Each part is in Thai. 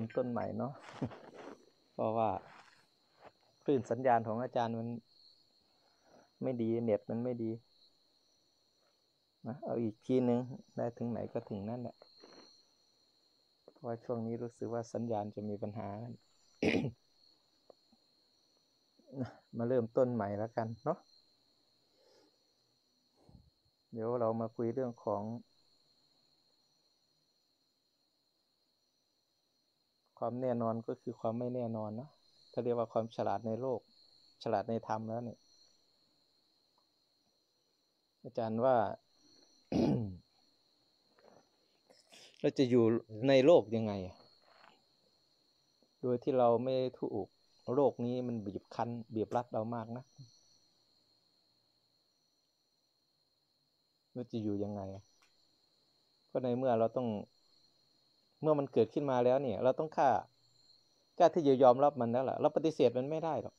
ริ่มต้นใหม่เนาะ เพราะว่าคลื่นสัญญาณของอาจารย์มัน ไม่ดีเน็ตมันไม่ดีนะเอาอีกทีนึง ได้ถึงไหนก็ถึงนั่นแหละเพราะช่วงนี้รู้สึกว่าสัญญาณจะมีปัญหามาเริ่มต้นใหม่แล้วกันเนาะเดี๋ยวเรามาคุยเรื่องของความแน่นอนก็คือความไม่แน่นอนนะถ้าเรียกว่าความฉลาดในโลก ฉลาดในธรรมแล้วเนี่ยอาจารย์ว่าเราจะอยู่ในโลกยังไง โดยที่เราไม่ถูกโลกนี้มันบีบคั้นบีบรัดเรามากนะ เราจะอยู่ยังไง ก็ในเมื่อเราต้องเมื่อมันเกิดขึ้นมาแล้วเนี่ยเราต้องค่าก้าที่จะยอมรับมันแล้วล่ะเราปฏิเสธมันไม่ได้หรอก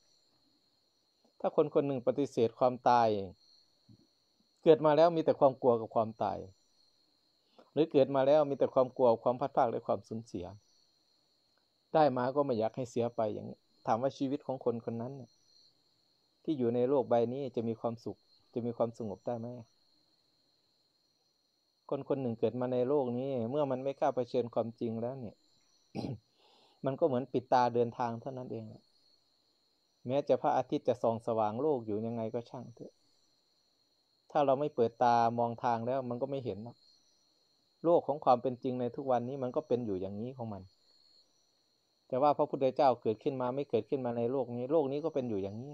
ถ้าคนคนหนึ่งปฏิเสธความตายเกิดมาแล้วมีแต่ความกลัวกับความตาย หรือเกิดมาแล้วมีแต่ความกลัวความพัดพากและความสูญเสีย ได้มาก็ไม่อยากให้เสียไปอย่างนี้ถามว่าชีวิตของคนคนนั้นที่อยู่ในโลกใบนี้จะมีความสุข จะมีความสงบได้ไหมคนคนหนึ่งเกิดมาในโลกนี้เมื่อมันไม่กล้าเผชิญความจริงแล้วเนี่ย มันก็เหมือนปิดตาเดินทางเท่านั้นเองแม้จะพระอาทิตย์จะส่องสว่างโลกอยู่ยังไงก็ช่างเถอะ ถ้าเราไม่เปิดตามองทางแล้วมันก็ไม่เห็นหรอกโลกของความเป็นจริงในทุกวันนี้มันก็เป็นอยู่อย่างนี้ของมัน แต่ว่าพระพุทธเจ้าเกิดขึ้นมาไม่เกิดขึ้นมาในโลกนี้ โลกนี้ก็เป็นอยู่อย่างนี้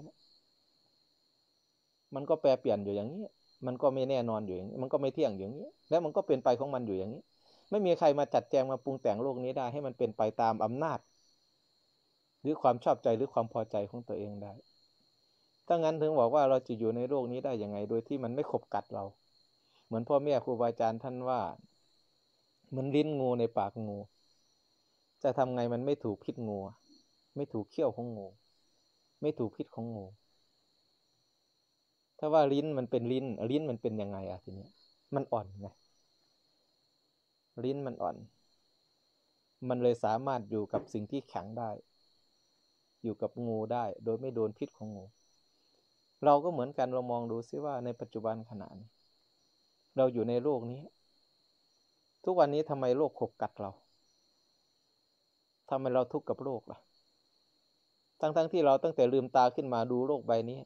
มันก็แปรเปลี่ยนอยู่อย่างนี้มันก็ไม่แน่นอนอยู่อย่างนี้ มันก็ไม่เที่ยงอย่างนี้ แล้วมันก็เป็นไปของมันอยู่อย่างนี้ ไม่มีใครมาจัดแจงมาปรุงแต่งโลกนี้ได้ ให้มันเป็นไปตามอำนาจ หรือความชอบใจหรือความพอใจของตัวเองได้ ถ้างั้นถึงบอกว่าเราจะอยู่ในโลกนี้ได้ยังไง โดยที่มันไม่ขบกัดเรา เหมือนพ่อแม่ครูบาอาจารย์ท่านว่าเหมือนลิ้นงูในปากงู จะทำไงมันไม่ถูกพิษงู ไม่ถูกเขี้ยวของงู ไม่ถูกพิษของงูถ้าว่าลิ้นมันเป็นลิ้น ลิ้นมันเป็นยังไงอะทีนี้มันอ่อนไงลิ้นมันอ่อน มันเลยสามารถอยู่กับสิ่งที่แข็งได้ อยู่กับงูได้ โดยไม่โดนพิษของงู เราก็เหมือนกันเรามองดูซิว่าในปัจจุบันขณะนี้ เราอยู่ในโลกนี้ทุกวันนี้ทำไมโลกขบกัดเราทำไมเราทุกข์กับโลกล่ะทั้งๆทที่เราตั้งแต่ลืมตาขึ้นมาดูโลกใบนี้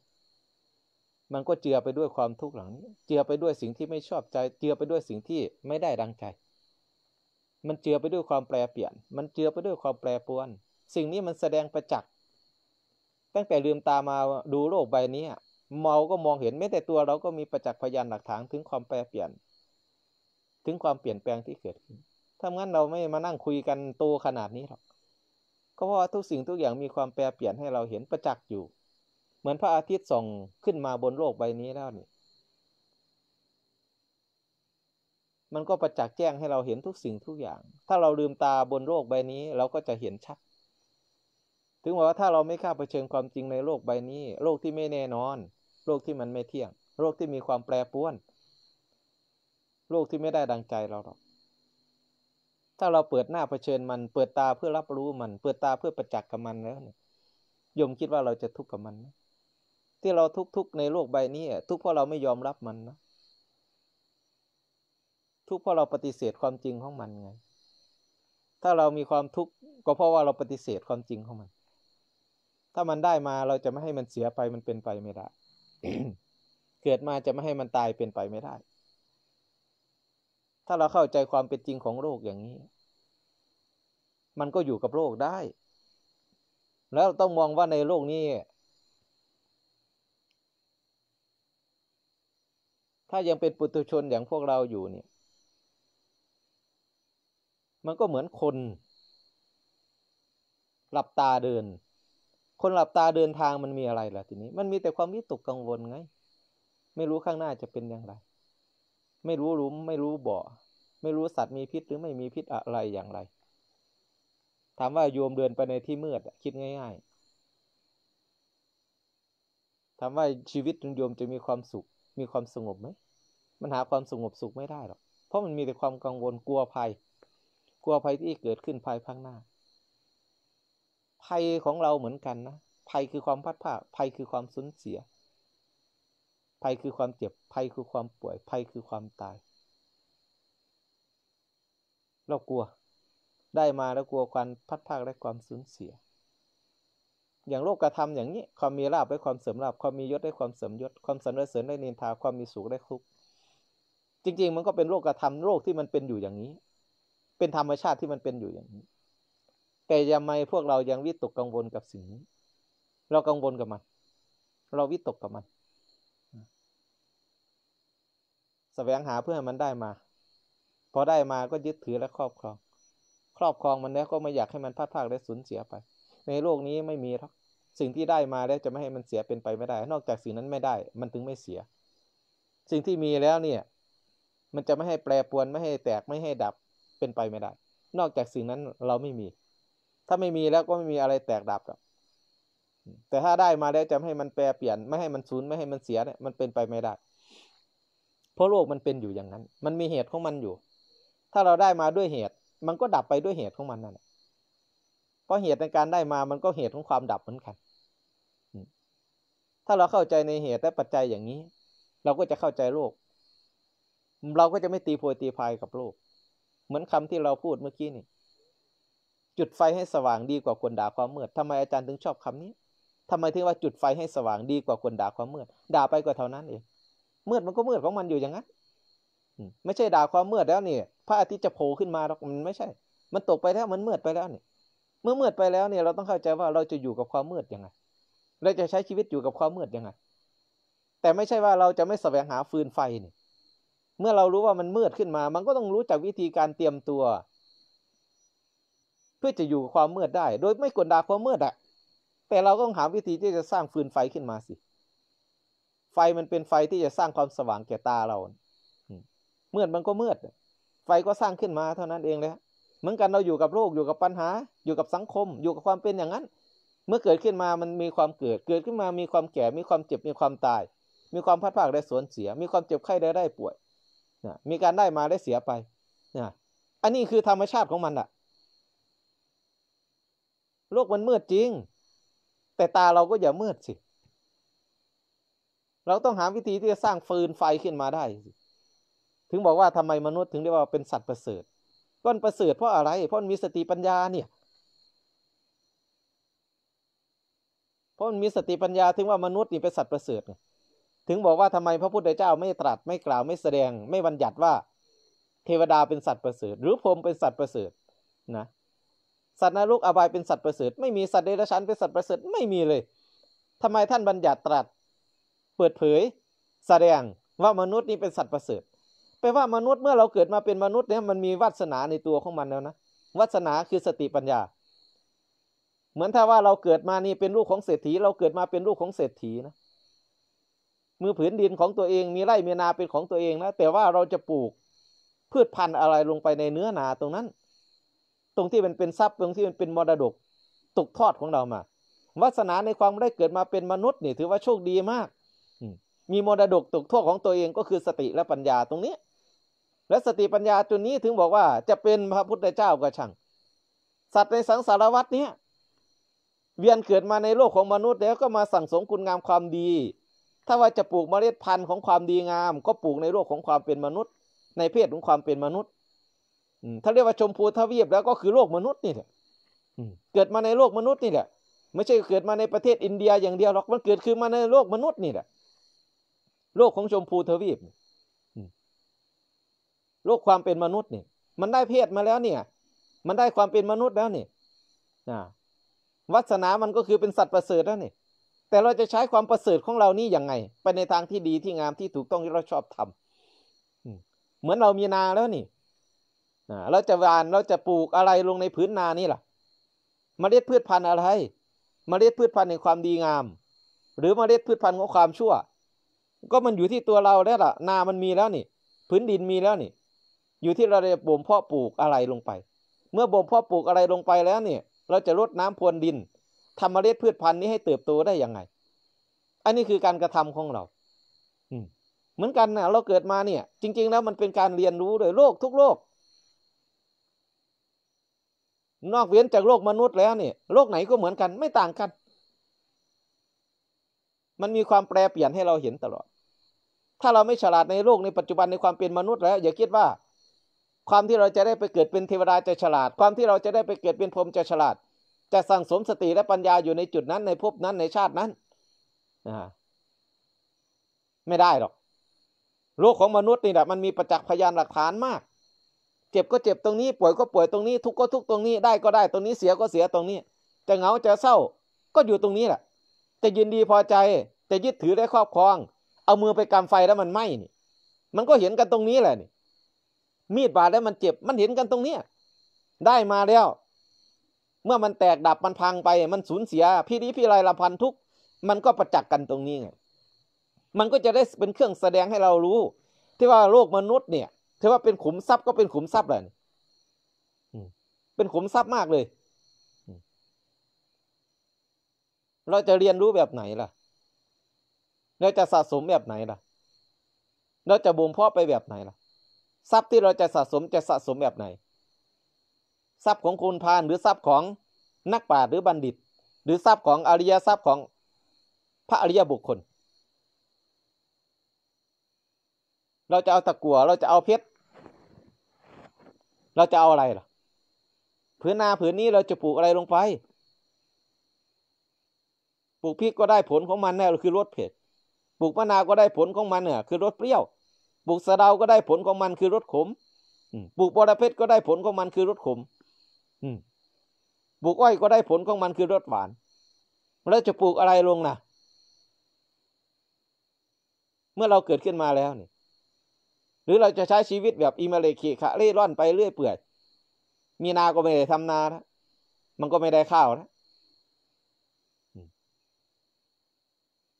มันก็เจือไปด้วยความทุกข์เหล่านี้ เจือไปด้วยสิ่งที่ไม่ชอบใจ เจือไปด้วยสิ่งที่ไม่ได้ดังใจ มันเจือไปด้วยความแปรเปลี่ยน มันเจือไปด้วยความแปรปวน สิ่งนี้มันแสดงประจักษ์ตั้งแต่ลืมตามาดูโลกใบนี้ เมาก็มองเห็น แม้แต่ตัวเราก็มีประจักษ์พยานหลักฐานถึงความแปรเปลี่ยน ถึงความเปลี่ยนแปลงที่เกิดขึ้นถ้างั้นเราไม่มานั่งคุยกันโตขนาดนี้หรอก ก็เพราะทุกสิ่งทุกอย่างมีความแปรเปลี่ยนให้เราเห็นประจักษ์อยู่เหมือนพระอาทิตย์ส่องขึ้นมาบนโลกใบนี้แล้วนี่มันก็ประจักษ์แจ้งให้เราเห็นทุกสิ่งทุกอย่าง ถ้าเราลืมตาบนโลกใบนี้เราก็จะเห็นชัด ถึงบอกว่าถ้าเราไม่ข้าเผชิญความจริงในโลกใบนี้ โลกที่ไม่แน่นอน โลกที่มันไม่เที่ยง โลกที่มีความแปรปรวน โลกที่ไม่ได้ดังใจเราหรอก ถ้าเราเปิดหน้าเผชิญมัน เปิดตาเพื่อรับรู้มัน เปิดตาเพื่อประจักษ์กับมันแล้วเนี่ยยมคิดว่าเราจะทุกข์กับมันไหมที่เราทุก ๆ ในโลกใบนี้ทุกเพราะเราไม่ยอมรับมันนะทุกเพราะเราปฏิเสธความจริงของมันไง ถ้าเรามีความทุกข์ก็เพราะว่าเราปฏิเสธความจริงของมัน ถ้ามันได้มาเราจะไม่ให้มันเสียไปมันเป็นไปไม่ได้ เกิดมาจะไม่ให้มันตายเป็นไปไม่ได้ ถ้าเราเข้าใจความเป็นจริงของโลกอย่างนี้ มันก็อยู่กับโลกได้ แล้วต้องมองว่าในโลกนี้ถ้ายังเป็นปุถุชนอย่างพวกเราอยู่เนี่ย มันก็เหมือนคน หลับตาเดิน คนหลับตาเดินทางมันมีอะไรล่ะ ทีนี้ มันมีแต่ความวิตกกังวลไง ไม่รู้ข้างหน้าจะเป็นอย่างไร ไม่รู้ลุมไม่รู้บ่อไม่รู้สัตว์มีพิษหรือไม่มีพิษอะไรอย่างไร ถามว่าโยมเดินไปในที่มืด คิดง่าย ๆถามว่าชีวิตโยมจะมีความสุข มีความสงบไหมมันหาความสงบสุขไม่ได้หรอก เพราะมันมีแต่ความกังวลกลัวภัย กลัวภัยที่เกิดขึ้นภายภาคหน้า ภัยของเราเหมือนกันนะ ภัยคือความพัดผ้าภัยคือความสูญเสีย ภัยคือความเจ็บ ภัยคือความป่วย ภัยคือความตาย เรากลัว ได้มาแล้วกลัวความพัดผ่าและความสูญเสีย อย่างโลกกระทำอย่างนี้ ความมีลาบได้ความเสริมลาบความมียศได้ความเสริมยศ ความสรรเสริญได้นินทา ความมีสุขได้ทุกขจริงๆ มันก็เป็นโรคกระทำโรคที่มันเป็นอยู่อย่างนี้ เป็นธรรมชาติที่มันเป็นอยู่อย่างนี้ แต่ยังไมพวกเรายังวิตกกังวลกับสิ่งนี้เรากังวลกับมัน เราวิตกกับมันสแสวงหาเพื่อให้มันได้มา พอได้มาก็ยึดถือและครอบครอง ครอบครองมันแล้วก็ไม่อยากให้มันพลาดพลาดและสูญเสียไป ในโลกนี้ไม่มีหรอกสิ่งที่ได้มาแล้วจะไม่ให้มันเสียเป็นไปไม่ได้ นอกจากสิ่งนั้นไม่ได้ มันถึงไม่เสีย สิ่งที่มีแล้วเนี่ยมันจะไม่ให้แปรปวนไม่ให้แตกไม่ให้ดับ เป็นไปไม่ได้ นอกจากสิ่งนั้น เราไม่มี ถ้าไม่มีแล้วก็ไม่มีอะไรแตกดับรแต่ถ้าได้มาแล้ว จะให้มันแปรเปลี่ยน ไม่ให้มันสูญไม่ให้มันเสียเนี่ยมันเป็นไปไม่ได้เพราะโลกมันเป็นอยู่อย่างนั้น มันมีเหตุของมันอยู่ ถ้าเราได้มาด้วยเหตุ มันก็ดับไปด้วยเหตุของมันนั่นแหละเพราะเหตุในการได้มามันก็เหตุของความดับเหมือนกันถ้าเราเข้าใจในเหตุและปัจจัยอย่างนี้ เราก็จะเข้าใจโลกเราก็จะไม่ตีโพยตีพายกับโลก เหมือนคำที่เราพูดเมื่อกี้นี่ จุดไฟให้สว่างดีกว่าคนด่าความมืดทำไมอาจารย์ถึงชอบคำนี้ ทำไมถึงว่าจุดไฟให้สว่างดีกว่าคนด่าความมืด ด่าไปก็เท่านั้นเอง มืดมันก็มืดของมันอยู่อย่างนั้นไม่ใช่ด่าความมืดแล้วนี่พระอาทิตย์จะโผล่ขึ้นมาหรอกมันไม่ใช่ มันตกไปแล้วมันมืดไปแล้วนี่เมื่อมืดไปแล้วเนี่ยเราต้องเข้าใจว่าเราจะอยู่กับความมืดยังไง เราจะใช้ชีวิตอยู่กับความมืดยังไง แต่ไม่ใช่ว่าเราจะไม่แสวงหาฟืนไฟนี่เมื่อเรารู้ว่ามันมืดขึ้นมา มันก็ต้องรู้จักวิธีการเตรียมตัว เพื่อจะอยู่กับความมืดได้ โดยไม่กดดาความมืดอะแต่เราต้องหาวิธีที่จะสร้างฟืนไฟขึ้นมาสิ ไฟมันเป็นไฟที่จะสร้างความสว่างแก่ตาเราเมื่อมันก็มืดไฟก็สร้างขึ้นมาเท่านั้นเองเลย เหมือนกันเราอยู่กับโลกอยู่กับปัญหา อยู่กับสังคม อยู่กับความเป็นอย่างนั้น เมื่อเกิดขึ้นมามันมีความเกิด เกิดขึ้นมามีความแก่ มีความเจ็บ มีความตาย มีความพัด่ากได้สวนเสีย มีความเจ็บไข้ได้ได้ป่วยนะมีการได้มา ได้เสียไปนะอันนี้คือธรรมชาติของมันอะโลกมันมืดจริง แต่ตาเราก็อย่ามืดสิ เราต้องหาวิธีที่จะสร้างฟืนไฟขึ้นมาได้ ถึงบอกว่าทำไมมนุษย์ถึงเรียกว่าเป็นสัตว์ประเสริฐก้อนประเสริฐ เพราะอะไร เพราะมีสติปัญญาเนี่ย เพราะมันมีสติปัญญาถึงว่ามนุษย์นี่เป็นสัตว์ประเสริฐถึงบอกว่าทำไมพระพุทธเจ้าไม่ตรัสไม่กล่าวไม่แสดง ไม่บัญญัติว่าเทวดาเป็นสัตว์ประเสริฐหรือพรหมเป็นสัตว์ประเสริฐนะสัตว์นรกอบายเป็นสัตว์ประเสริฐไม่มีสัตว์เดรัจฉานเป็นสัตว์ประเสริฐไม่มีเลย ทำไมท่านบัญญัติตรัสเปิดเผยแสดงว่ามนุษย์นี่เป็นสัตว์ประเสริฐแปลว่ามนุษย์เมื่อเราเกิดมาเป็นมนุษย์เนี่ยมันมีวาสนาในตัวของมันแล้วนะวาสนาคือสติปัญญาเหมือนถ้าว่าเราเกิดมานี่เป็นลูกของเศรษฐีเราเกิดมาเป็นลูกของเศรษฐีนะมือผืนดินของตัวเองมีไร่มีนาเป็นของตัวเองนะแต่ว่าเราจะปลูกพืชพันธุ์อะไรลงไปในเนื้อนาตรงนั้น ตรงที่มันเป็นทรัพย์ตรงที่มันเป็นมรดกตกทอดของเรามาวาสนาในความได้เกิดมาเป็นมนุษย์นี่ถือว่าโชคดีมากมีมรดกตกทอดของตัวเองก็คือสติและปัญญาตรงนี้ และสติปัญญาตุดนี้ถึงบอกว่าจะเป็นพระพุทธเจ้าก็ช่างสัตว์ในสังสารวัฏเนี้ยเวียนเกิดมาในโลกของมนุษย์แล้วก็มาสั่งสมคุณงามความดีถ้าว่าจะปลูกเมล็ดพันธุ์ของความดีงาม ก็ปลูกในโลกของความเป็นมนุษย์ ในเพศของความเป็นมนุษย์ถ้าเรียกว่าชมพูทวีปแล้วก็คือโลกมนุษย์นี่แหละเกิดมาในโลกมนุษย์นี่แหละไม่ใช่เกิดมาในประเทศอินเดียอย่างเดียวหรอกมันเกิดขึ้นมาในโลกมนุษย์นี่แหละ โลกของชมพูทวีปโลกความเป็นมนุษย์นี่มันได้เพศมาแล้วเนี่ย มันได้ความเป็นมนุษย์แล้วนี่วัสนามันก็คือเป็นสัตว์ประเสริฐแล้วนี่แต่เราจะใช้ความประเสริฐของเรานี่ยังไง ไปในทางที่ดีที่งามที่ถูกต้องที่เราชอบทำเหมือนเรามีนาแล้วนี่เราจะวานเราจะปลูกอะไรลงในพื้นนานี่ล่ะ เมล็ดพืชพันธุ์อะไรเมล็ดพืชพันธุ์แห่งความดีงาม หรือเมล็ดพืชพันธุ์ของความชั่ว ก็มันอยู่ที่ตัวเราแล้วล่ะ นามันมีแล้วนี่พื้นดินมีแล้วนี่อยู่ที่เราจะบ่มเพาะปลูกอะไรลงไป เมื่อบ่มเพาะปลูกอะไรลงไปแล้วเนี่ยเราจะรดน้ำพรวนดินทำเมล็ดพืชพันธุ์นี้ให้เติบโตได้ยังไง อันนี้คือการกระทำของเรา อืเหมือนกันนะเราเกิดมาเนี่ย จริง ๆ แล้วมันเป็นการเรียนรู้โดยโลกทุกโลก นอกเว้นจากโลกมนุษย์แล้วเนี่ยโลกไหนก็เหมือนกัน ไม่ต่างกัน มันมีความแปรเปลี่ยนให้เราเห็นตลอด ถ้าเราไม่ฉลาดในโลก ในปัจจุบันในความเป็นมนุษย์แล้ว อย่าคิดว่า ความที่เราจะได้ไปเกิดเป็นเทวดาจะฉลาด ความที่เราจะได้ไปเกิดเป็นพรหมจะฉลาดจะสั่งสมสติและปัญญาอยู่ในจุดนั้นในภพนั้นในชาตินั้นไม่ได้หรอกโลกของมนุษย์นี่แหละมันมีประจักษ์พยานหลักฐานมาก เจ็บก็เจ็บตรงนี้ป่วยก็ป่วยตรงนี้ ทุกข์ก็ ทุกข์ตรงนี้ได้ก็ได้ตรงนี้เสียก็เสียตรงนี้ จะเหงาจะเศร้า ก็อยู่ตรงนี้แหละจะยินดีพอใจแต่ยึดถือได้ครอบครอง เอามือไปกำไฟแล้วมันไหม้นี่มันก็เห็นกันตรงนี้แหละนี่ มีดบาดแล้วมันเจ็บมันเห็นกันตรงเนี้ได้มาแล้วเมื่อมันแตกดับมันพังไปมันสูญเสียพี่นี้พี่ไรละพันทุกมันก็ประจักษ์กันตรงนี้ไงมันก็จะได้เป็นเครื่องแสดงให้เรารู้ที่ว่าโลกมนุษย์เนี่ย ถือว่าเป็นขุมทรัพย์ก็เป็นขุมทรัพย์เลยเป็นขุมทรัพย์มากเลยเราจะเรียนรู้แบบไหนล่ะเราจะสะสมแบบไหนล่ะเราจะบ่มเพาะไปแบบไหนล่ะ ทรัพย์ที่เราจะสะสมจะสะสมแบบไหนทรัพย์ของคนพานหรือทรัพย์ของนักป่าหรือบัณฑิต หรือทรัพย์ของอริยทรัพย์ของพระอริยบุคคล เราจะเอาตะกั่ว เราจะเอาเพชรเราจะเอาอะไรล่ะผืนนาผืนนี้เราจะปลูกอะไรลงไป ปลูกพริกก็ได้ผลของมันแน่คือรสเผ็ด ปลูกมะนาวก็ได้ผลของมันเนี่ยคือรสเปรี้ยว ปลูกสะเดาก็ได้ผลของมันคือรสขม ปลูกบอวเพชรก็ได้ผลของมันคือรสขมปลูกอ้อยก็ได้ผลของมันคือรสหวานแล้วจะปลูกอะไรลงนะเมื่อเราเกิดขึ้นมาแล้วนี่หรือเราจะใช้ชีวิตแบบอิมมเลคีคะเร่ร่อนไปเรื่อยเปื่อย มีนา ก็ไม่ได้ทำนานะมันก็ไม่ได้ข้าวนะ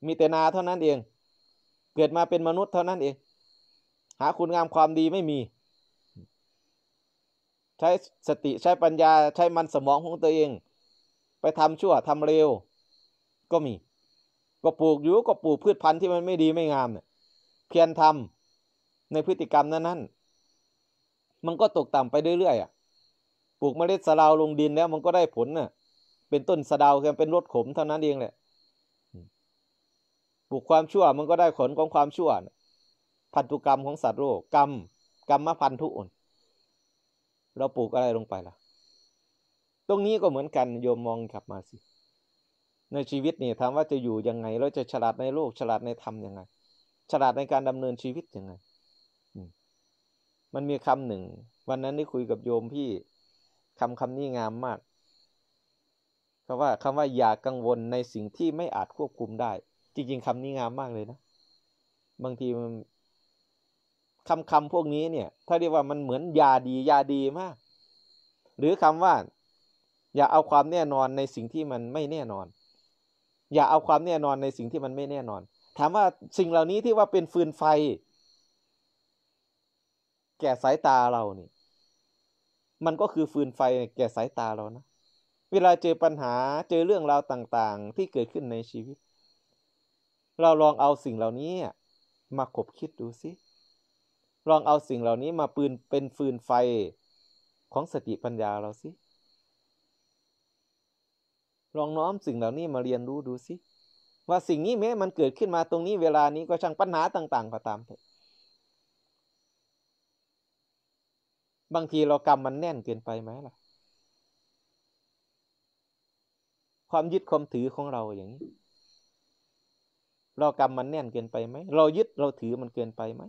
มีแต่นาเท่านั้นเองเกิดมาเป็นมนุษย์เท่านั้นเองหาคุณงามความดีไม่มีใช้สติใช้ปัญญาใช้มันสมองของตัวเอง ไปทำชั่ว ทำเร็ว ก็มี ก็ปลูกอยู่ก็ปลูกพืชพันธุ์ที่มันไม่ดีไม่งามเนี่ยเพียรทำในพฤติกรรมนั้นๆมันก็ตกต่ำไปเรื่อยๆอ่ะปลูกเมล็ดสลาวลงดินแล้ว มันก็ได้ผลเน่ะ เป็นต้นสลดาวแค่เป็นรสขมเท่านั้นเองแหละปลูกความชั่วมันก็ได้ผลของความชั่วพันธุกรรมของสัตว์โลกกรรม กรรมพันธุอ่เราปลูกอะไรลงไปล่ะ ตรงนี้ก็เหมือนกัน โยมมองกลับมาสิ ในชีวิตนี่ถามว่าจะอยู่ยังไงเราจะฉลาดในโลก ฉลาดในธรรมยังไง ฉลาดในการดำเนินชีวิตยังไง มันมีคำหนึ่ง วันนั้นได้คุยกับโยมพี่คำคำนี้งามมากคะว่าคำว่าอย่ากังวลในสิ่งที่ไม่อาจควบคุมได้ จริงๆคำนี้งามมากเลยนะบางทีมันคำคำพวกนี้เนี่ย ถ้าเรียกว่ามันเหมือนยาดี ยาดีมาก หรือคำว่า อย่าเอาความแน่นอนในสิ่งที่มันไม่แน่นอน อย่าเอาความแน่นอนในสิ่งที่มันไม่แน่นอน ถามว่าสิ่งเหล่านี้ที่ว่าเป็นฟืนไฟ แก่สายตาเราเนี่ยมันก็คือฟืนไฟแก่สายตาเรานะเวลาเจอปัญหาเจอเรื่องราวต่าง ๆ ที่เกิดขึ้นในชีวิต เราลองเอาสิ่งเหล่านี้มาขบคิดดูสิลองเอาสิ่งเหล่านี้มาปืนเป็นฟืนไฟของสติปัญญาเราสิ ลองน้อมสิ่งเหล่านี้มาเรียนรู้ดูสิ ว่าสิ่งนี้แม้มันเกิดขึ้นมาตรงนี้เวลานี้ก็ช่างปัญหาต่าง ๆ ก็ตามเถอะบางทีเรากรรมมันแน่นเกินไปไหมล่ะ ความยึดความถือของเราอย่างนี้ เรากรรมมันแน่นเกินไปไหม เรายึดเราถือมันเกินไปไหม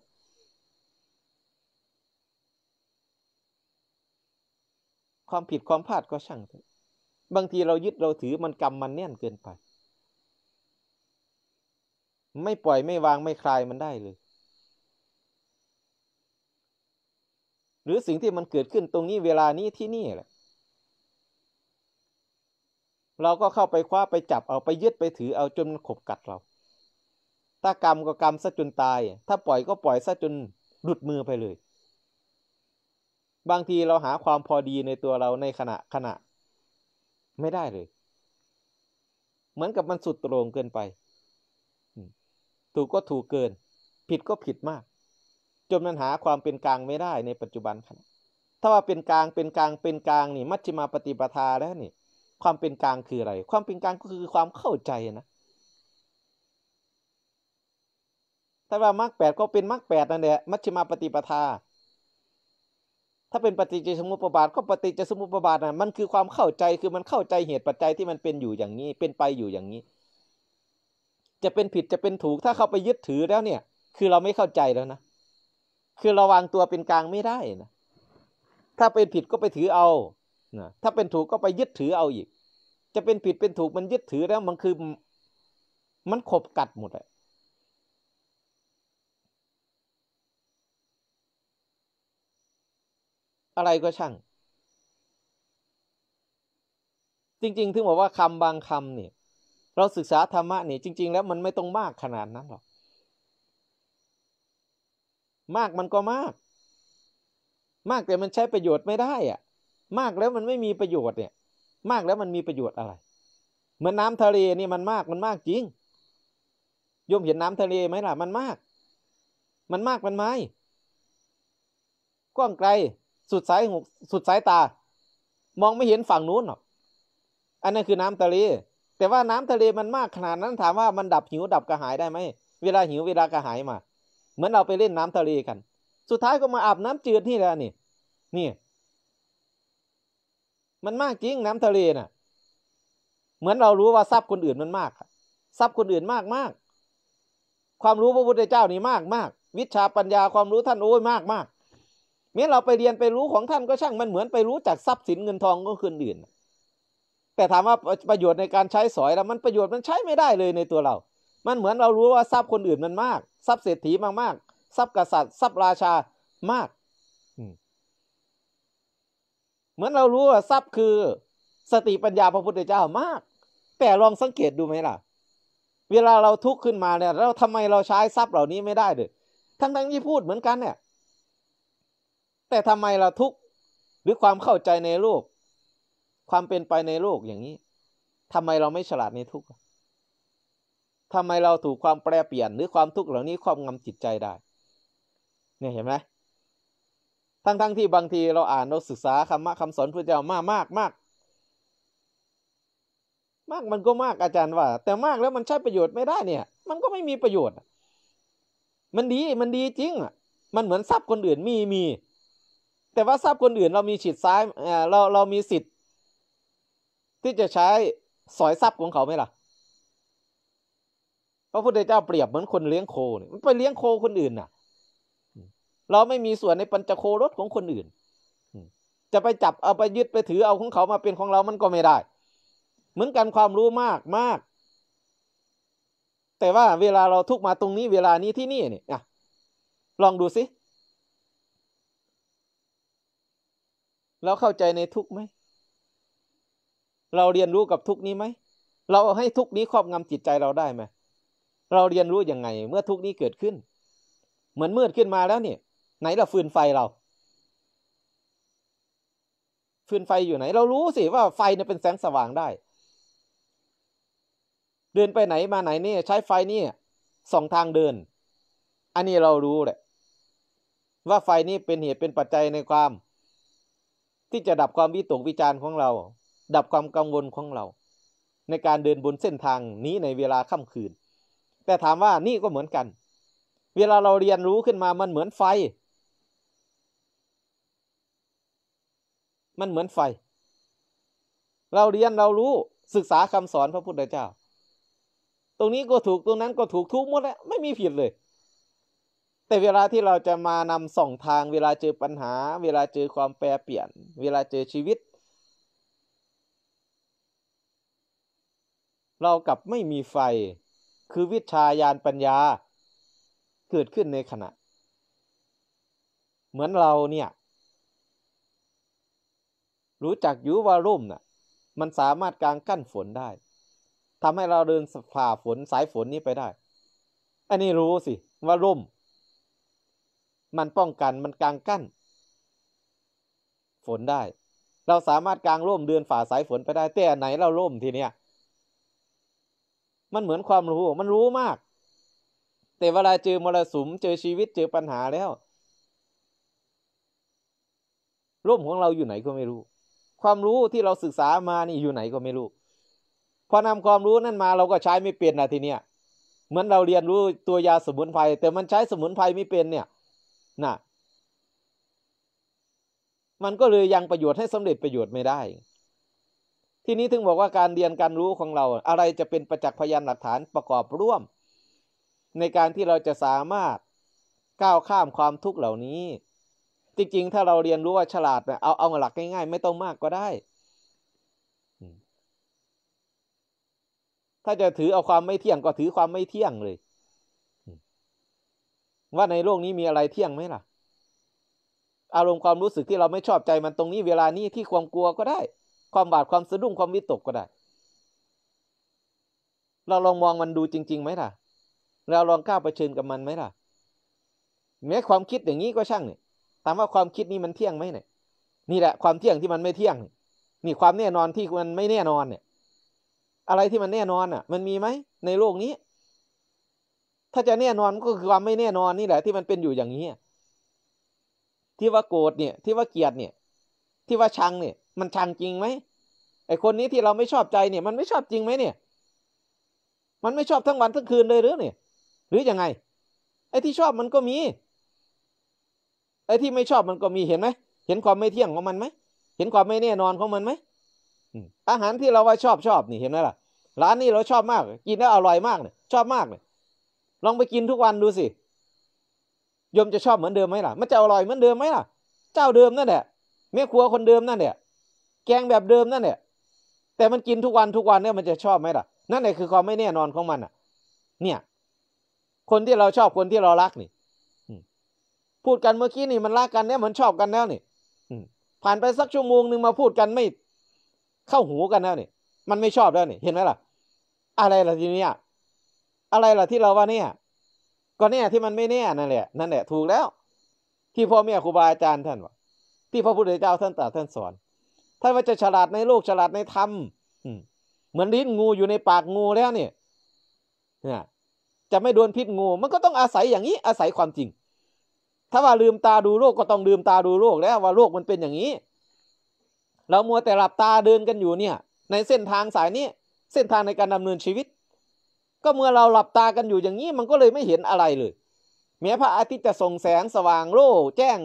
ความผิดความพลาดก็ช่าง บางทีเรายึดเราถือมันกรรมมันแน่นเกินไป ไม่ปล่อยไม่วางไม่คลายมันได้เลย หรือสิ่งที่มันเกิดขึ้นตรงนี้เวลานี้ที่นี่แหละ เราก็เข้าไปคว้าไปจับเอาไปยึดไปถือเอาจนมันขบกัดเรา ถ้ากรรมก็กรรม ซะจนตาย ถ้า ปล่อยก็ปล่อยซะจนหลุดมือไปเลยบางทีเราหาความพอดีในตัวเราในขณะ ขณะ ไม่ได้เลย เหมือนกับมันสุดโต่งเกินไปถูกก็ถูกเกิน ผิดก็ผิดมากจนมันหาความเป็นกลางไม่ได้ในปัจจุบันขณะถ้าว่าเป็นกลางเป็นกลางเป็นกลาง นี่มัชฌิมาปฏิปทาแล้วนี่ความเป็นกลางคืออะไร ความเป็นกลางก็คือความเข้าใจนะถ้าว่ามรรคแปดก็เป็นมรรคแปดนั่นแหละมัชฌิมาปฏิปทาถ้าเป็นปฏิจจสมุปบาทก็ปฏิจจสมุปบาทนะมันคือความเข้าใจ คือมันเข้าใจเหตุปัจจัยที่มันเป็นอยู่อย่างนี้ เป็นไปอยู่อย่างนี้ จะเป็นผิดจะเป็นถูกถ้าเข้าไปยึดถือแล้วเนี่ย คือเราไม่เข้าใจแล้วนะ คือเราวางตัวเป็นกลางไม่ได้นะถ้าเป็นผิดก็ไปถือเอา ถ้าเป็นถูกก็ไปยึดถือเอาอีก จะเป็นผิดเป็นถูกมันยึดถือแล้วมันคือ มันขบกัดหมดอะอะไรก็ช่าง จริงๆ ถึงบอกว่าคำบางคำเนี่ย เราศึกษาธรรมะเนี่ย จริง ๆ แล้ว มันไม่ต้องมากขนาดนั้นหรอก มากมันก็มาก มากแต่มันใช้ประโยชน์ไม่ได้อะมากแล้วมันไม่มีประโยชน์เนี่ย มากแล้วมันมีประโยชน์อะไร เหมือนน้าทะเลนี่มันมากมันมากจริง โยมเห็นน้ำทะเลไหมล่ะมันมาก มันมากมันไม่กว้างไกลสุดสายหูสุดสายตา มองไม่เห็นฝั่งนู้นหรอก อันนั้นคือน้ำทะเล แต่ว่าน้ำทะเลมันมากขนาดนั้นถามว่ามันดับหิวดับกระหายได้ไหม เวลาหิวเวลากระหายมา เหมือนเราไปเล่นน้ำทะเลกัน สุดท้ายก็มาอาบน้ำจืดนี่แหละนี่นี่มันมากจริงน้ำทะเลน่ะ เหมือนเรารู้ว่าทรัพย์คนอื่นมันมากทรัพย์คนอื่นมากมากความรู้พระพุทธเจ้านี่มากมากวิชาปัญญาความรู้ท่าน โอ้ยมากมากเมื่อเราไปเรียนไปรู้ของท่านก็ช่างมันเหมือนไปรู้จากทรัพย์สินเงินทองก็คืนอื่น แต่ถามว่าประโยชน์ในการใช้สอยแล้ว มันประโยชน์มันใช้ไม่ได้เลยในตัวเรา มันเหมือนเรารู้ว่าทรัพย์คนอื่นมันมาก ทรัพย์เศรษฐีมาก ๆ ทรัพย์กษัตริย์ทรัพย์ราชามากเหมือนเรารู้ว่าทรัพย์คือ สติปัญญาพระพุทธเจ้ามาก แต่ลองสังเกตดูไหมล่ะ เวลาเราทุกข์ขึ้นมาเนี่ยเราทำไมเราใช้ทรัพย์เหล่านี้ไม่ได้เลยทั้งๆที่พูดเหมือนกันเนี่ยแต่ทำไมเราทุกหรือความเข้าใจในโลก ความเป็นไปในโลกอย่างนี้ ทำไมเราไม่ฉลาดในทุกทํทำไมเราถูกความแปรเปลี่ยนหรือความทุกข์เหล่านี้ครอบงำจิตใจได้ เนี่ยเห็นไหมทั้งๆทที่บางทีเราอ่านเราศึกษาคำมะคำสอนพระเจ้ามากมากมากมากมันก็มากอาจารย์ว่าแต่มากแล้วมันใช้ประโยชน์ไม่ได้เนี่ย มันก็ไม่มีประโยชน์มันดีมันดีจริง อ่ะ มันเหมือนทรัพย์คนอื่นมีมีแต่ว่าทราบคนอื่นเรามีฉีดซ้ายเราเรามีสิทธิ์ ที่จะใช้สอยทรัพย์ของเขาไหมล่ะพระพุทธเจ้าเปรียบเหมือนคนเลี้ยงโคเนี่ยมันไปเลี้ยงโคคนอื่นน่ะเราไม่มีส่วนในปัญจโครถของคนอื่นจะไปจับเอาไปยึดไปถือเอาของเขามาเป็นของเรา มันก็ไม่ได้ เหมือนกันความรู้มากมากแต่ว่าเวลาเราทุกมาตรงนี้เวลานี้ที่นี่เนี่ยลองดูสิเราเข้าใจในทุกไหม เราเรียนรู้กับทุกนี้ไหม เราให้ทุกนี้ครอบงำจิตใจเราได้ไหม เราเรียนรู้ยังไงเมื่อทุกนี้เกิดขึ้น เหมือนมืดขึ้นมาแล้วเนี่ยไหนเราฟืนไฟเรา ฟืนไฟอยู่ไหน เรารู้สิว่าไฟเนี่ยเป็นแสงสว่างได้ เดินไปไหนมาไหนนี่ใช้ไฟนี่สองทางเดิน อันนี้เรารู้แหละ ว่าไฟนี่เป็นเหตุเป็นปัจจัยในความที่จะดับความวิตกวิจารณ์ของเรา ดับความกังวลของเรา ในการเดินบนเส้นทางนี้ในเวลา ค่าคืน แต่ถามว่านี่ก็เหมือนกัน เวลาเราเรียนรู้ขึ้นมามันเหมือนไฟ มันเหมือนไฟ เราเรียนเรารู้ศึกษาคำสอนพระพุทธเจ้า ตรงนี้ก็ถูกตรงนั้นก็ถูกทุกหมดแล้ว ไม่มีผิดเลยแต่เวลาที่เราจะมานำส่องทางเวลาเจอปัญหา เวลาเจอความแปรเปลี่ยน เวลาเจอชีวิต เรากับไม่มีไฟคือวิชายานปัญญา เกิดขึ้นในขณะ เหมือนเราเนี่ย รู้จักยูวารุ่มนะ่ะมันสามารถกางกั้นฝนได้ทำให้เราเดินฝ่าฝนสายฝนนี้ไปได้ อันนี้รู้สิว่าร่มมันป้องกัน มันกางกั้นฝนได้ เราสามารถกางร่มเดือนฝ่าสายฝนไปได้ แต่ไหนเราร่ม ทีเนี้ย มันเหมือนความรู้ มันรู้มาก แต่เวลาเจอมรสุม เจอชีวิต เจอปัญหาแล้ว ร่มของเราอยู่ไหนก็ไม่รู้ ความรู้ที่เราศึกษามานี่อยู่ไหนก็ไม่รู้ พอนำความรู้นั่นมาเราก็ใช้ไม่เป็นนะทีเนี้ย เหมือนเราเรียนรู้ตัวยาสมุนไพร แต่มันใช้สมุนไพรไม่เป็นเนี่ยนะมันก็เลยยังประโยชน์ให้สำเร็จประโยชน์ไม่ได้ ที่นี้ถึงบอกว่าการเรียนการรู้ของเรา อะไรจะเป็นประจักษ์พยานหลักฐานประกอบร่วม ในการที่เราจะสามารถก้าวข้ามความทุกข์เหล่านี้ จริงๆถ้าเราเรียนรู้ว่าฉลาดเนะเอาเอาหลักง่าย ๆ ไม่ ต้องมากก็ได้ ถ้าจะถือเอาความไม่เที่ยงก็ถือความไม่เที่ยงเลยว่าในโลกนี้มีอะไรเที่ยงไหมล่ะ อารมณ์ความรู้สึกที่เราไม่ชอบใจมันตรงนี้เวลานี้ที่ความกลัวก็ได้ ความบาดความสะดุ้งความวิตกก็ได้ เราลองมองมันดูจริงๆไหมล่ะเราลองกล้าเผชิญกับมันไหมล่ะแม้ความคิดอย่างนี้ก็ช่างเนี่ยถามว่าความคิดนี้มันเที่ยงไหมเนี่ยนี่แหละ ความเที่ยงที่มันไม่เที่ยงนี่ความแน่นอนที่มันไม่แน่นอนเนี่ย อะไรที่มันแน่นอนอ่ะ มันมีไหมในโลกนี้ถ้าจะแน่นอนก็คือความไม่แน่นอนนี่แหละที่มันเป็นอยู่อย่างนี้ที่ว่าโกรธเนี่ยที่ว่าเกลียดเนี่ย ที่ว่าชังเนี่ย มันชังจริงไหมไอคนนี้ที่เราไม่ชอบใจ เนี่ย มันไม่ชอบจริงไหมเนี่ย มันไม่ชอบทั้งวันทั้งคืนเลยหรือเนี่ยหรืออยังไง ไอที่ชอบมันก็มีไอที่ไม่ชอบมันก็มีเห็นไหมเห็นความไม่เที่ยงของมันไหมเห็นความไม่แน่นอนของมันไหมอาหารที่เราว่าชอบชอบนี่เห็นไหมล่ะร้านนี้เราชอบมากกินแล้วอร่อยมากเนี่ยชอบมากเนี่ยลองไปกินทุกวันดูสิยมจะชอบเหมือนเดิมไหมล่ะ มันจะอร่อยเหมือนเดิมไหมล่ะ เจ้าเดิมนั่นแหละแม่ครัวคนเดิมนั่นแหละแกงแบบเดิมนั่นแหละแต่มันกินทุกวันทุกวันเนี่ยมันจะชอบไหมล่ะ นั่นแหละคือความไม่แน่นอนของมันอ่ะ เนี่ย คนที่เราชอบคนที่เรารักนี่พูดกันเมื่อกี้นี่มันรักกันเนี่ยมันชอบกันแล้วนี่ผ่านไปสักชั่วโมงหนึ่งมาพูดกันไม่ เข้าหูกันแล้วนี่มันไม่ชอบแล้วนี่เห็นไหมล่ะ อะไรล่ะทีนี้อะไรล่ะที่เราว่าเนี่ย ก็เนี่ยที่มันไม่แน่นั่นแหละนั่นแหละถูกแล้วที่พ่อแม่ครูบาอาจารย์ท่านว่า ที่พระพุทธเจ้าท่านตรัสท่านสอนท่านว่าจะฉลาดในโลกฉลาดในธรรมเหมือนลิ้นงูอยู่ในปากงูแล้วเนี่ยนจะไม่โดนพิษงู มันก็ต้องอาศัยอย่างนี้อาศัยความจริง ถ้าว่าลืมตาดูโลกก็ต้องลืมตาดูโลกแล้วว่าโลกมันเป็นอย่างนี้ เรามัวแต่หลับตาเดินกันอยู่เนี่ย ในเส้นทางสายนี้เส้นทางในการดำเนินชีวิตก็เมื่อเราหลับตากันอยู่อย่างนี้มันก็เลยไม่เห็นอะไรเลย แม้พระอาทิตย์จะส่งแสงสว่างโล่แจ้ง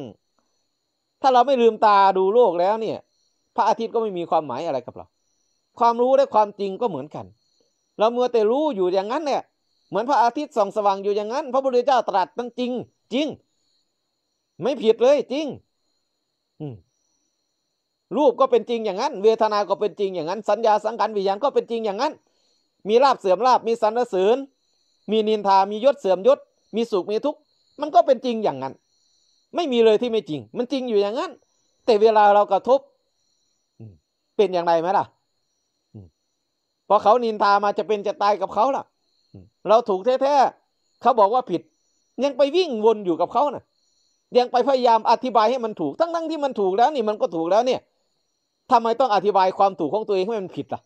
ถ้าเราไม่ลืมตาดูโลกแล้ว เนี่ย พระอาทิตย์ก็ไม่มีความหมายอะไรกับเราความรู้และความจริงก็เหมือนกัน เราเมื่อแต่รู้อยู่อย่างนั้น เนี่ย เหมือนพระอาทิตย์ส่องสว่างอยู่อย่างนั้นพระพุทธเจ้าตรัสตั้งจริง จริง ไม่ผิดเลย จริงรูปก็เป็นจริงอย่างนั้น เวทนาก็เป็นจริงอย่างนั้นสัญญาสังขารวิญญาณก็เป็นจริงอย่างนั้นมีลาบเสื่อมลาบ มีสรรเสริญ มีนินทา มียศเสื่อมยศ มีสุขมีทุกข์ มันก็เป็นจริงอย่างนั้น ไม่มีเลยที่ไม่จริง มันจริงอยู่อย่างนั้น แต่เวลาเรากระทบเป็นอย่างไรไหมล่ะพอเขานินทามาจะเป็นจะตายกับเขาล่ะ เราถูกแท้ๆ เขาบอกว่าผิด ยังไปวิ่งวนอยู่กับเขานะ่ะ ยังไปพยายามอธิบายให้มันถูก ทั้งๆที่มันถูกแล้วนี่มันก็ถูกแล้ว เนี่ย ทำไมต้องอธิบายความถูกของตัวเองให้มันผิดล่ะ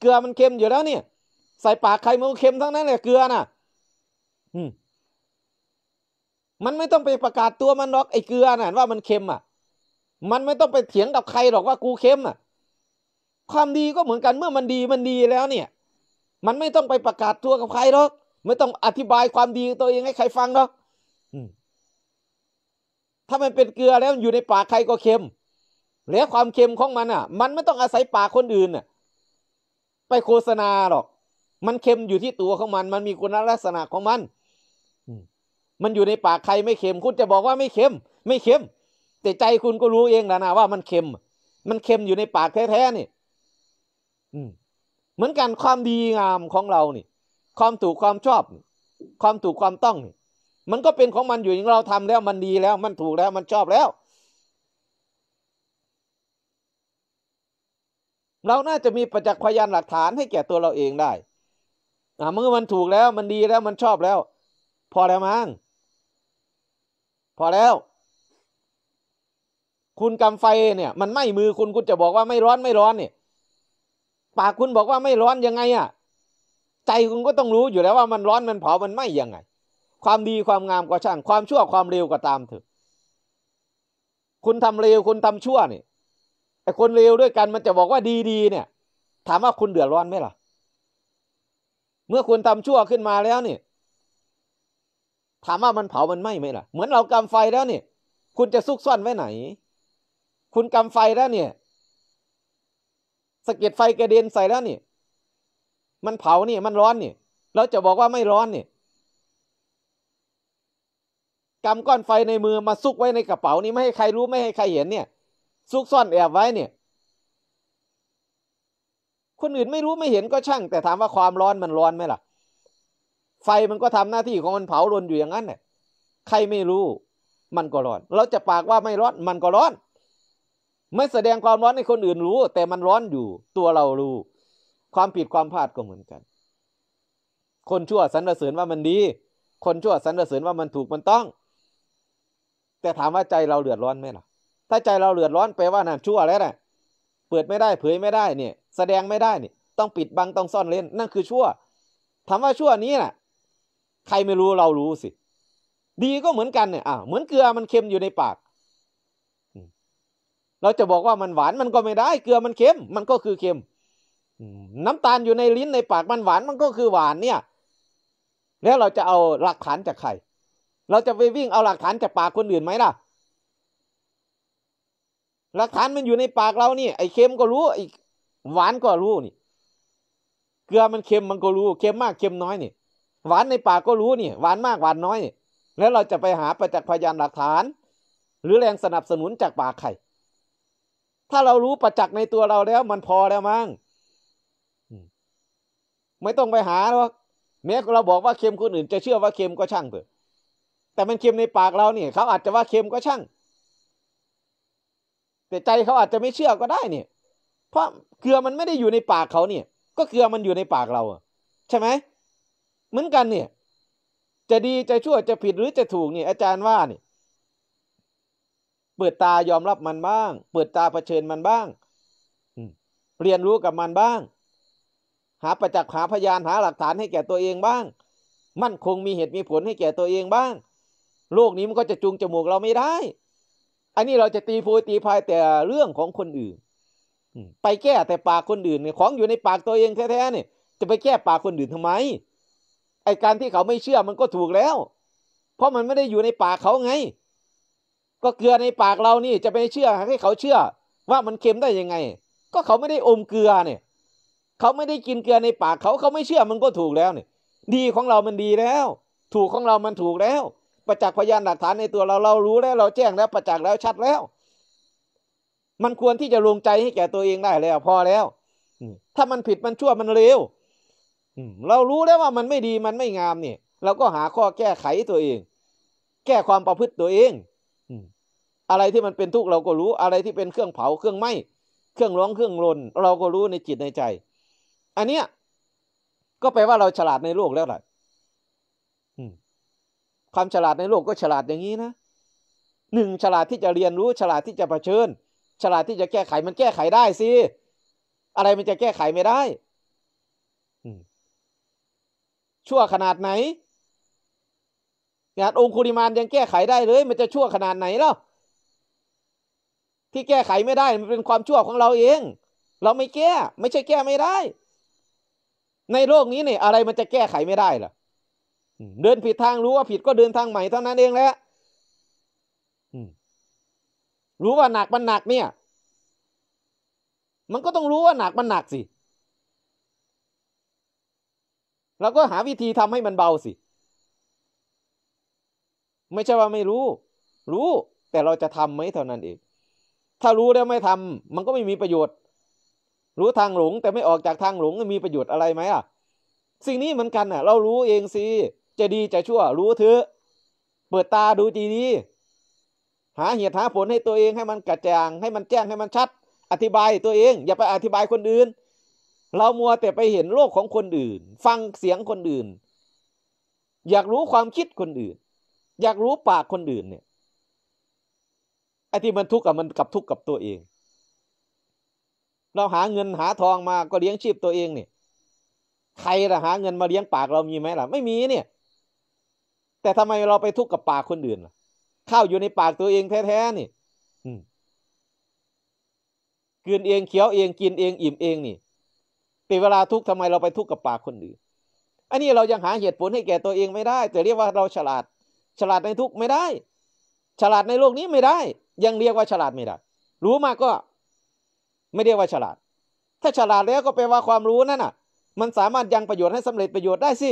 เกลือมันเค็มอยู่แล้วเนี่ยใส่ปากใครมันก็เค็มทั้งนั้นแหละเกลือน่ะมมันไม่ต้องไปประกาศตัวมันหรอก ไอ้เกลือน่ะว่ามันเค็มอ่ะ มันไม่ต้องไปเถียงกับใครหรอกว่ากูเค็มอ่ะ ความดีก็เหมือนกันเมื่อมันดีมันดีแล้วเนี่ย มันไม่ต้องไปประกาศตัวกับใครหรอก ไม่ต้องอธิบายความดีตัวเองให้ใครฟังหรอกถ้ามันเป็นเกลือแล้วอยู่ในปากใครก็เค็ม แล้วความเค็มของมันอ่ะ มันไม่ต้องอาศัยปากคนอื่นอ่ะไปโฆษณาหรอก มันเค็มอยู่ที่ตัวของมัน มันมีคุณลักษณะของมัน มันอยู่ในปากใครไม่เค็ม คุณจะบอกว่าไม่เค็ม ไม่เค็ม แต่ใจคุณก็รู้เองแล้วนะว่ามันเค็ม มันเค็มอยู่ในปากแท้ๆนี่เหมือนกันความดีงามของเรานี่ ความถูกความชอบ ความถูกความต้องนี่มันก็เป็นของมันอยู่อย่างเราทำแล้วมันดีแล้ว มันถูกแล้วมันชอบแล้วเราน่าจะมีประจักษ์พยานหลักฐานให้แก่ตัวเราเองได้อเมื่อมันถูกแล้ว มันดีแล้วมันชอบแล้ว พอแล้วมั้งพอแล้ว คุณกำไฟเนี่ย มันไหม้มือคุณคุณจะบอกว่าไม่ร้อนไม่ร้อนเนี่ยปากคุณบอกว่าไม่ร้อนยังไงอะ่ะใจคุณก็ต้องรู้อยู่แล้วว่ามันร้อนมันเผามันไหม้ยังไง ความดี ความงามก็ช่างความชั่วความเร็วก็ตามเถอะคุณทำเร็วคุณทำชั่วเนี่ยไอคนเลวด้วยกันมันจะบอกว่าดีๆเนี่ย ถามว่าคุณเดือดร้อนไหมล่ะ เมื่อคุณทำชั่วขึ้นมาแล้วเนี่ยถามว่ามันเผามันไหม้ไหมล่ะ เหมือนเรากำไฟแล้วเนี่ยคุณจะซุกซ่อนไว้ไหน คุณกำไฟแล้วเนี่ยสะเก็ดไฟกระเด็นใส่แล้วเนี่ยมันเผาเนี่ยมันร้อนเนี่ยเราจะบอกว่าไม่ร้อนเนี่ยกำก้อนไฟในมือมาซุกไว้ในกระเป๋านี่ไม่ให้ใครรู้ไม่ให้ใครเห็นเนี่ยซุกซ่อนแอบไว้เนี่ย คนอื่นไม่รู้ไม่เห็นก็ช่าง แต่ถามว่าความร้อนมันร้อนไหมล่ะ ไฟมันก็ทำหน้าที่ของมันเผาลนอยู่อย่างนั้นเนี่ยใครไม่รู้ มันก็ร้อน เราจะปากว่าไม่ร้อน มันก็ร้อน ไม่แสดงความร้อนให้คนอื่นรู้ แต่มันร้อนอยู่ตัวเรารู้ ความผิดความพลาดก็เหมือนกัน คนชั่วสรรเสริญว่ามันดี คนชั่วสรรเสริญว่ามันถูกมันต้อง แต่ถามว่าใจเราเดือดร้อนไหมล่ะถ้าใจเราเลือดร้อนไปว่านั่นชั่วแล้วนะเปิดไม่ได้เผยไม่ได้เนี่ยแสดงไม่ได้เนี่ยต้องปิดบัง ต้องซ่อนเล่นนั่นคือชั่วถามว่าชั่วนี้น่ะ ใครไม่รู้เรารู้สิ ดีก็เหมือนกันเนี่ยอ่าเหมือนเกลือมันเค็มอยู่ในปากเราจะบอกว่ามันหวาน มันก็ไม่ได้ เกลือมันเค็ม มันก็คือเค็มน้ำตาลอยู่ในลิ้นในปากมันหวานมันก็คือหวานเนี่ย แล้วเราจะเอาหลักฐานจากใครเราจะไปวิ่งเอาหลักฐานจากปากคนอื่นไหมล่ะหลักฐานมันอยู่ในปากเรานี่ไอ้เค็มก็รู้ไอ้หวานก็รู้นี่เกลือมันเค็มมันก็รู้เค็มมากเค็มน้อยนี่หวานในปากก็รู้นี่หวานมากหวานน้อยนี่แล้วเราจะไปหาประจักษ์พยานหลักฐาน หรือแรงสนับสนุนจากปากใคร ถ้าเรารู้ประจักษ์ในตัวเราแล้ว มันพอแล้วมั้งไม่ต้องไปหาหรอกแม้เราบอกว่าเค็มคนอื่น จะเชื่อว่าเค็มก็ช่างเถอะแต่มันเค็มในปากเราเนี่ยเขาอาจจะว่าเค็มก็ช่างแต่ใจเขาอาจจะไม่เชื่อก็ได้เนี่ย เพราะเกลือมันไม่ได้อยู่ในปากเขาเนี่ย ก็เกลือมันอยู่ในปากเราใช่ไหมเหมือนกันเนี่ย จะดีจะชั่วจะผิดหรือจะถูกเนี่ยอาจารย์ว่าเนี่ย เปิดตายอมรับมันบ้าง เปิดตาเผชิญมันบ้างเรียนรู้กับมันบ้าง หาประจักษ์หาพยานหาหลักฐานให้แก่ตัวเองบ้าง มั่นคงมีเหตุมีผลให้แก่ตัวเองบ้าง โลกนี้มันก็จะจูงจมูกเราไม่ได้อันนี้เราจะตีโพยตีพายแต่เรื่องของคนอื่นไปแก้แต่ปากคนอื่นเนี่ยของอยู่ในปากตัวเองแท้ๆเนี่ยจะไปแก้ปากคนอื่นทำไมไอการที่เขาไม่เชื่อมันก็ถูกแล้ว เพราะมันไม่ได้อยู่ในปากเขาไง ก็เกลือในปากเรานี่จะไปเชื่อให้เขาเชื่อ ว่ามันเค็มได้ยังไง ก็เขาไม่ได้อมเกลือเนี่ยเขาไม่ได้กินเกลือในปากเขาเขาไม่เชื่อมันก็ถูกแล้วเนี่ยดีของเรา มันดีแล้ว ถูกของเรา มันถูกแล้วประจักษ์พยานหลักฐานในตัวเราเรารู้แล้ว เราแจ้งแล้วประจักษ์แล้วชัดแล้ว มันควรที่จะลงใจให้แก่ตัวเองได้แล้วพอแล้วถ้ามันผิดมันชั่วมันเลวเรารู้แล้วว่ามันไม่ดีมันไม่งามเนี่ยเราก็หาข้อแก้ไขตัวเอง แก้ความประพฤติตัวเองอะไรที่มันเป็นทุกข์เราก็รู้อะไรที่เป็นเครื่องเผาเครื่องไหม้เครื่องร้องเครื่องรนเราก็รู้ในจิตในใจ อันเนี้ยก็แปลว่าเราฉลาดในโลกแล้วแหละความฉลาดในโลกก็ฉลาดอย่างนี้นะหนึ่งฉลาดที่จะเรียนรู้ ฉลาดที่จะเผชิญ ฉลาดที่จะแก้ไขมันแก้ไขได้สิอะไรมันจะแก้ไขไม่ได้ชั่วขนาดไหนงานองคุริมานยังแก้ไขได้เลย มันจะชั่วขนาดไหนแล่วที่แก้ไขไม่ได้ มันเป็นความชั่วของเราเอง เราไม่แก้ ไม่ใช่แก้ไม่ได้ ในโลกนี้เนี่ยอะไรมันจะแก้ไขไม่ได้ล่ะเดินผิดทางรู้ว่าผิดก็เดินทางใหม่เท่านั้นเองแหละรู้ว่าหนักมันหนักเนี่ย มันก็ต้องรู้ว่าหนักมันหนักสิเราก็หาวิธีทำให้มันเบาสิ ไม่ใช่ว่าไม่รู้ รู้แต่เราจะทำไหมเท่านั้นเอง ถ้ารู้แล้วไม่ทำมันก็ไม่มีประโยชน์ รู้ทางหลงแต่ไม่ออกจากทางหลงมีประโยชน์อะไรไหมอ่ะ สิ่งนี้เหมือนกันอ่ะ เรารู้เองสิจะดีจะชั่ว รู้เถอะเปิดตาดูดีดีหาเหตุหาผลให้ตัวเอง ให้มันกระจ่างให้มันแจ้งให้มันชัด อธิบายตัวเอง อย่าไปอธิบายคนอื่น เรามัวแต่ไปเห็นโลกของคนอื่น ฟังเสียงคนอื่น อยากรู้ความคิดคนอื่น อยากรู้ปากคนอื่นเนี่ยไอ้ที่มันทุกข์กับมันกับทุกข์กับตัวเอง เราหาเงินหาทองมาก็เลี้ยงชีพตัวเองเนี่ยใครล่ะหาเงินมาเลี้ยงปากเรามีไหมล่ะไม่มีเนี่ยแต่ทำไมเราไปทุกข์กับปากคนอื่นล่ะข้าวอยู่ในปากตัวเองแท้ๆนี่กินเองเคี้ยวเองกินเองอิ่มเองนี่แต่เวลาทุกข์ทำไมเราไปทุกข์กับปากคนอื่นอันนี้เรายังหาเหตุผลให้แก่ตัวเองไม่ได้ แต่เรียกว่าเราฉลาด ฉลาดในทุกข์ไม่ได้ ฉลาดในโลกนี้ไม่ได้ ยังเรียกว่า ฉลาดไม่ได้รู้มากก็ไม่เรียกว่าฉลาด ถ้าฉลาดแล้วก็แปลว่าความรู้นั่นน่ะ มันสามารถยังประโยชน์ให้สำเร็จประโยชน์ได้สิ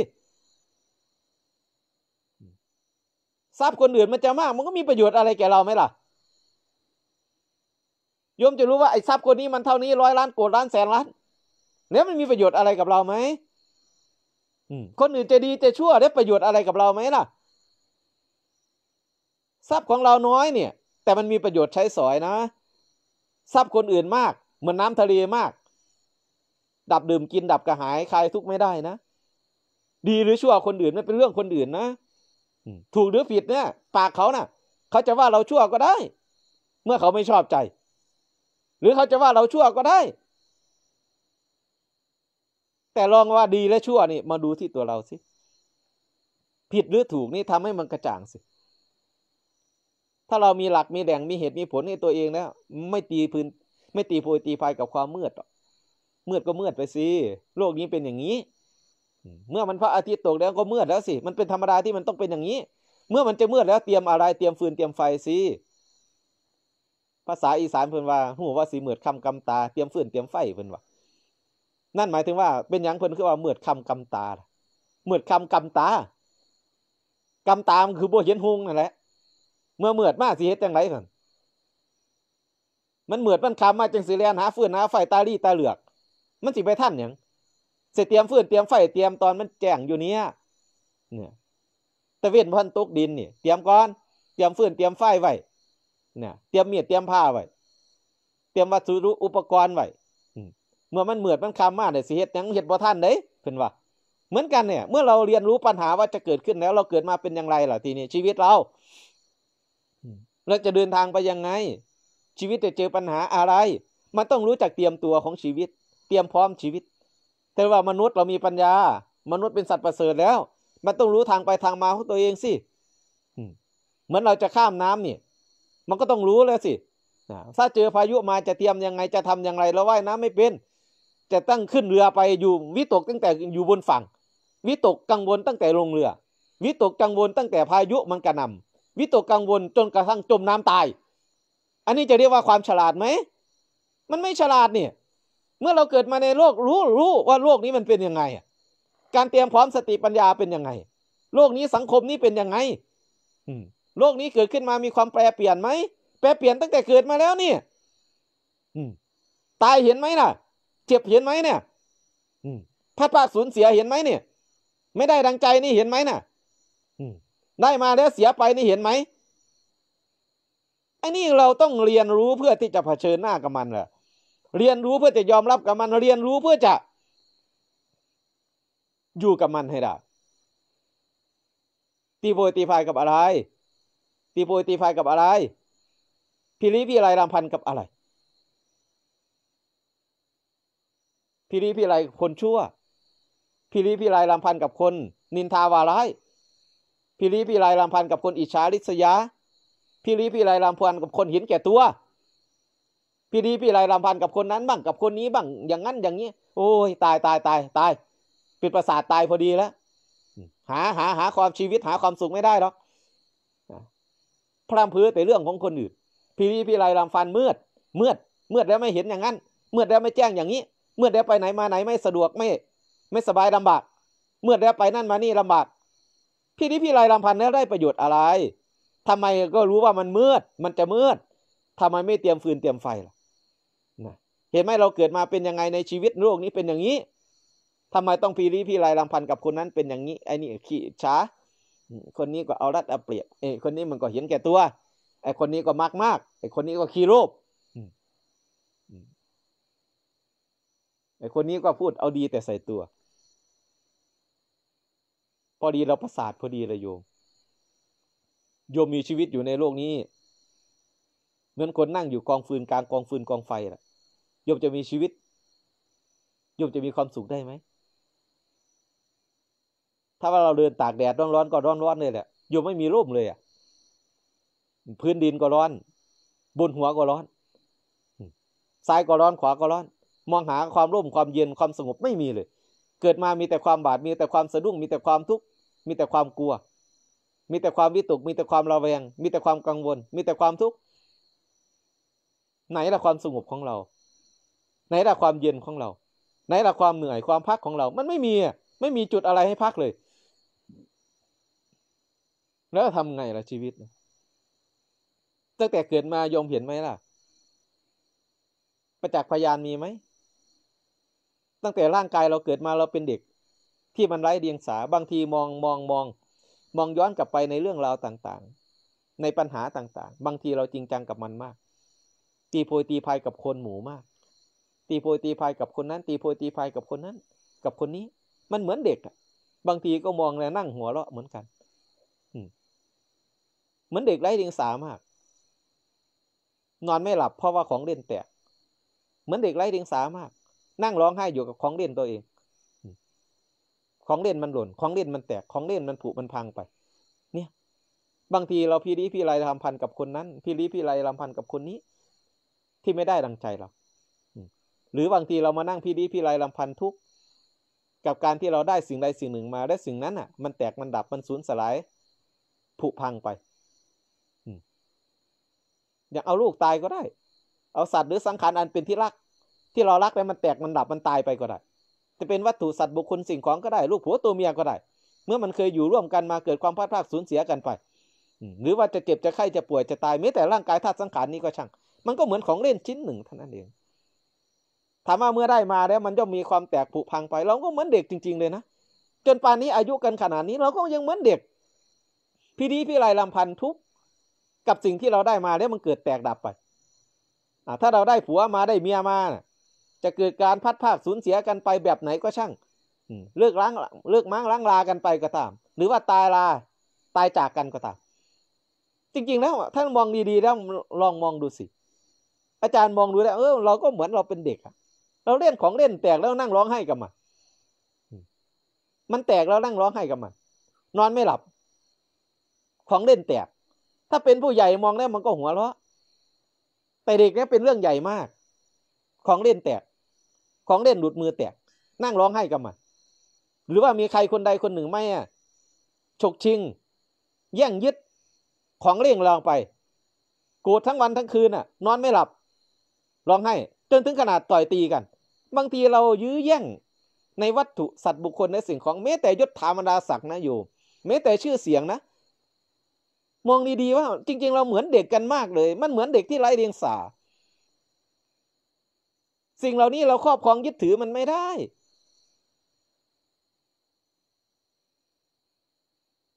ทรัพย์คนอื่นมันจะมาก มันก็มีประโยชน์อะไรแก่เราไหมล่ะ โยมจะรู้ว่าไอ้ทรัพย์คนนี้มันเท่านี้ร้อยล้านโกดล้านแสนล้านเนี้ยมันมีประโยชน์อะไรกับเราไหมคนอื่นจะดีจะชั่วได้ ประโยชน์อะไรกับเราไหมล่ะทรัพย์ของเราน้อยเนี่ย แต่มันมีประโยชน์ใช้สอยนะ ทรัพย์คนอื่นมากเหมือนน้ำทะเลมาก ดับดื่มกินดับกระหายคลายทุกข์ไม่ได้นะ ดีหรือชั่วคนอื่นไั่นเป็นเรื่องคนอื่นนะถูกหรือผิดเนี่ยปากเขานะ่ะเขาจะว่าเราชั่วก็ได้ เมื่อเขาไม่ชอบใจ หรือเขาจะว่าเราชั่วก็ได้ แต่ลองว่าดีและชั่วนี่ มาดูที่ตัวเราสิ ผิดหรือถูกนี่ทำให้มันกระจ่างสิ ถ้าเรามีหลักมีแดงมีเหตุมีผลในตัวเองแล้วไม่ตีพื้น ไม่ตีโพยตีภายกับความมืดหรอกมืดก็มืดไปสิโลกนี้เป็นอย่างนี้เมื่อมันพระอาทิตย์ตกแล้วก็มืดแล้วสิ มันเป็นธรรมดาที่มันต้องเป็นอย่างนี้ เมื่อมันจะมืดแล้ว เตรียมอะไร เตรียมฟืน เตรียมไฟสิภาษาอีสานเพิ่นว่า หูว่าสีมืดคำกำตา เตรียมฟืนเตรียมไฟเพิ่นว่า นั่นหมายถึงว่าเป็นอย่างเพิ่นคือว่ามืดคำกำตาเมื่ดคำกำตากำตามคือบ่เห็นหงนั่นแหละ เมื่อเมื่ดมากสิเฮ็ดจังไรกันมันเมื่อดมันคำมาจังสิแลนหาฟืนหาไฟตาลี่ตาเหลือก มันสิไปท่านอย่างเส็จเตรียมฟืนเตรียมไฟ เตรียมตอนมันแจ้งอยู่เนี้ยเนี่ยตะเวนพันตกดินนี่เตรียมก้อน เตรียมฟืนเตรียมไฟไว้ เนี่ยเตรียมเมียดเตรียมผ้าไว้ เตรียมวัสดุอุปกรณ์ไว้ เมื่อมันเหมือดมันคำมาเนี่ยสิเหตุยังเหตุบ่ท่านเด้เพิ่นว่า เหมือนกัน เนี่ยเมื่อเราเรียนรู้ปัญหาว่าจะเกิดขึ้นแล้ว เราเกิดมาเป็นอย่างไรล่ะ ทีนี้ชีวิตเราเราจะเดินทางไปยังไง ชีวิตจะเจอปัญหาอะไร มันต้องรู้จักเตรียมตัวของชีวิตเตรียมพร้อมชีวิตแต่ว่ามนุษย์เรามีปัญญา มนุษย์เป็นสัตว์ประเสริฐแล้ว มันต้องรู้ทางไปทางมาของตัวเองสิเหมือนเราจะข้ามน้ำเนี่ยมันก็ต้องรู้แล้วสิถ้าเจอพายุมาจะเตรียมยังไงจะทำอย่างไรเราว่ายน้ำไม่เป็น จะตั้งขึ้นเรือไปอยู่วิตกตั้งแต่อยู่บนฝั่งวิตกกังวลตั้งแต่ลงเรือวิตกกังวลตั้งแต่พายุ มันกระหน่าวิตกกังวลจนกระทั่งจมน้ำตาย อันนี้จะเรียกว่าความฉลาดไหมมันไม่ฉลาดเนี่ยเมื่อเราเกิดมาในโลกรู้รู้ว่าโลกนี้มันเป็นยังไงการเตรียมพร้อมสติปัญญาเป็นยังไง โลกนี้สังคมนี้เป็นยังไง โลกนี้เกิดขึ้นมามีความแปรเปลี่ยนไหม แปรเปลี่ยนตั้งแต่เกิดมาแล้วเนี่ยตายเห็นไหมน่ะ เจ็บเห็นไหมเนี่ยพัดพาสูญเสียเห็นไหมเนี่ย ไม่ได้ดังใจนี่เห็นไหมน่ะได้มาแล้วเสียไปนี่เห็นไหมไอ้นี่เราต้องเรียนรู้เพื่อที่จะเผชิญหน้ากับมันแหละเรียนรู้เพื่อจะยอมรับกับมัน เรียนรู้เพื่อจะ อยู่กับมันให้ได้ ตีโพยตีพายกับอะไร ตีโพยตีพายกับอะไร พิริพิไรรำพันกับอะไร พิริพิไรคนชั่ว พิริพิไรรำพันกับคนนินทาวาไรพิริพิไรรำพันกับคนอิจฉาริษยา พิริพิไรรำพันกับคนหินแก่ตัวพี่ดีพี่ไรรำพันกับคนนั้นบ้างกับคนนี้บ้าง อย่างนั้น อย่างนี้ โอ้ยตายตายตายตายปิดประสาทตายพอดีแล้วหาหาหาความชีวิตหาความสุขไม่ได้หรอก พร่ำเพ้อแต่เรื่องของคนอื่น พี่ดีพี่ไรรำพันมืดมืดมืดแล้วไม่เห็นอย่างนั้นมืดแล้วไม่แจ้งอย่างนี้มืดแล้วไปไหนมาไหนไม่สะดวกไม่ ไม่สบายลำบากมืดแล้วไปนั่นมานี่ลำบาก พี่ดีพี่ไรรำพันแล้วได้ประโยชน์อะไร ทำไมก็รู้ว่ามันมืดมันจะมืดทำไมไม่เตรียมฟืนเตรียมไฟล่ะเห็นไหมเราเกิดมาเป็นยังไงในชีวิตโลกนี้เป็นอย่างนี้ ทำไมต้องพีรีพียรลำพันกับคนนั้นเป็นอย่างนี้ไอ้นี่ขี้ช้าคนนี้ก็เอารัดเอาเปรียบไอ้คนนี้มันก็เห็นแก่ตัว ไอ้คนนี้ก็มากมาก ไอ้คนนี้ก็ขี้โูปไอ้คนนี้ก็พูด เอาดีแต่ใส่ตัว พอดีเราประสาทพอดีเลยโยมโยมมีชีวิตอยู่ในโลกนี้ เหมือนคนนั่งอยู่กองฟืนกลางกองฟืนกองไฟแหละยมจะมีชีวิตยมจะมีความสุขได้ไหม ถ้าว่าเราเดินตากแดด ร้อนๆก็ร้อนๆเลยแหละโยมไม่มีร่มเลยอ่ะพื้นดินก็ร้อน บนหัวก็ร้อน ซ้ายก็ร้อนขวาก็ร้อน มองหาความร่มความเย็นความสงบไม่มีเลย เกิดมามีแต่ความบาด มีแต่ความสะดุ้ง มีแต่ความทุกข์ มีแต่ความกลัว มีแต่ความวิตก มีแต่ความระแวง มีแต่ความกังวล มีแต่ความทุกข์ ไหนละความสงบของเราไหนละความเย็นของเรา ไหนละความเหนื่อยความพักของเรา มันไม่มีไม่มีจุดอะไรให้พักเลย แล้วทำไงล่ะชีวิต ตั้งแต่เกิดมายอมเห็นไหมล่ะ ประจักษ์พยานมีไหม ตั้งแต่ร่างกายเราเกิดมาเราเป็นเด็ก ที่มันไร้เดียงสา บางทีมองมองมอง มองย้อนกลับไปในเรื่องราวต่างๆ ในปัญหาต่างๆ บางทีเราจริงจังกับมันมาก ตีโพยตีภัยกับคนหมู่มากตีโพยตีพายกับคนนั้น ตีโพยตีพายกับคนนั้น กับคนนี้ มันเหมือนเด็กอะบางทีก็มองแล้วนั่งหัวเราะเหมือนกันเหมือนเด็กไร้เดียงสามาก นอนไม่หลับเพราะว่าของเล่นแตก เหมือนเด็กไร้เดียงสามาก นั่งร้องไห้อยู่กับของเล่นตัวเองของเล่นมันหล่นของเล่นมันแตก ของเล่นมันผุมันพังไป เนี่ย บางทีเราพี่ลีพี่ไรทำพันกับคนนั้น พี่ลีพี่ไรทำพันกับคนนี้ ที่ไม่ได้ดังใจเราหรือบางทีเรามานั่งพี่ดี พี่ไรลำพันทุก กับการที่เราได้สิ่งใดสิ่งหนึ่งมาได้สิ่งนั้นอ่ะมันแตกมันดับมันสูญสลายผุพังไปอย่างเอาลูกตายก็ได้ เอาสัตว์หรือสังขารอันเป็นที่รัก ที่เรารัก แล้วมันแตกมันดับมันตายไปก็ได้จะเป็นวัตถุสัตว์บุคคลสิ่งของก็ได้ ลูกผัวตัวเมียก็ได้ เมื่อมันเคยอยู่ร่วมกันมาเกิดความพลาดพลาดสูญเสียกันไปหรือว่าจะเก็บจะไข้จะป่วยจะตายแม้แต่ร่างกายธาตุสังขารนี้ก็ช่างมันก็เหมือนของเล่นชิ้นหนึ่งเท่านั้นเองถามว่าเมื่อได้มาแล้วมันจะมีความแตกผุพังไป เราก็เหมือนเด็กจริงๆ เลยนะ จนป่านนี้อายุกันขนาดนี้เราก็ยังเหมือนเด็ก พี่ดีพี่ไรลำพันธุ์ทุกกับสิ่งที่เราได้มาแล้วมันเกิดแตกดับไปถ้าเราได้ผัวมาได้เมียมาจะเกิดการพัดภาคสูญเสียกันไปแบบไหนก็ช่างเลือกล้างเลือกมั้งล้างลากันไปก็ตาม หรือว่าตายลาตายจากกันก็ตาม จริง ๆ แล้วท่านมองดีๆแล้วลองมองดูสิ อาจารย์มองดูแล้วเออเราก็เหมือนเราเป็นเด็กอะเราเล่นของเล่นแตกแล้วนั่งร้องไห้กับมัน มันแตกแล้วนั่งร้องไห้กับมัน นอนไม่หลับ ของเล่นแตก ถ้าเป็นผู้ใหญ่มองแล้วมันก็หัวเราะแต่เด็กเนี่ยเป็นเรื่องใหญ่มาก ของเล่นแตก ของเล่นหลุดมือแตก นั่งร้องไห้กับมัน หรือว่ามีใครคนใดคนหนึ่งไม่อะฉกชิง แย่งยึด ของเล่นเราไป โกรธทั้งวันทั้งคืนอ่ะ นอนไม่หลับ ร้องไห้จนถึงขนาดต่อย ตีกัน บางทีเรายื้อแย่งในวัตถุ สัตว์บุคคลในสิ่งของแม้แต่ยศธรรมดาศักดิ์นะอยู่ แม้แต่ชื่อเสียงนะ มอง ดีๆว่า จริง ๆ เราเหมือนเด็กกันมากเลย มันเหมือนเด็กที่ไร้เดียง สา สิ่งเหล่านี้เราครอบครองยึดถือมันไม่ได้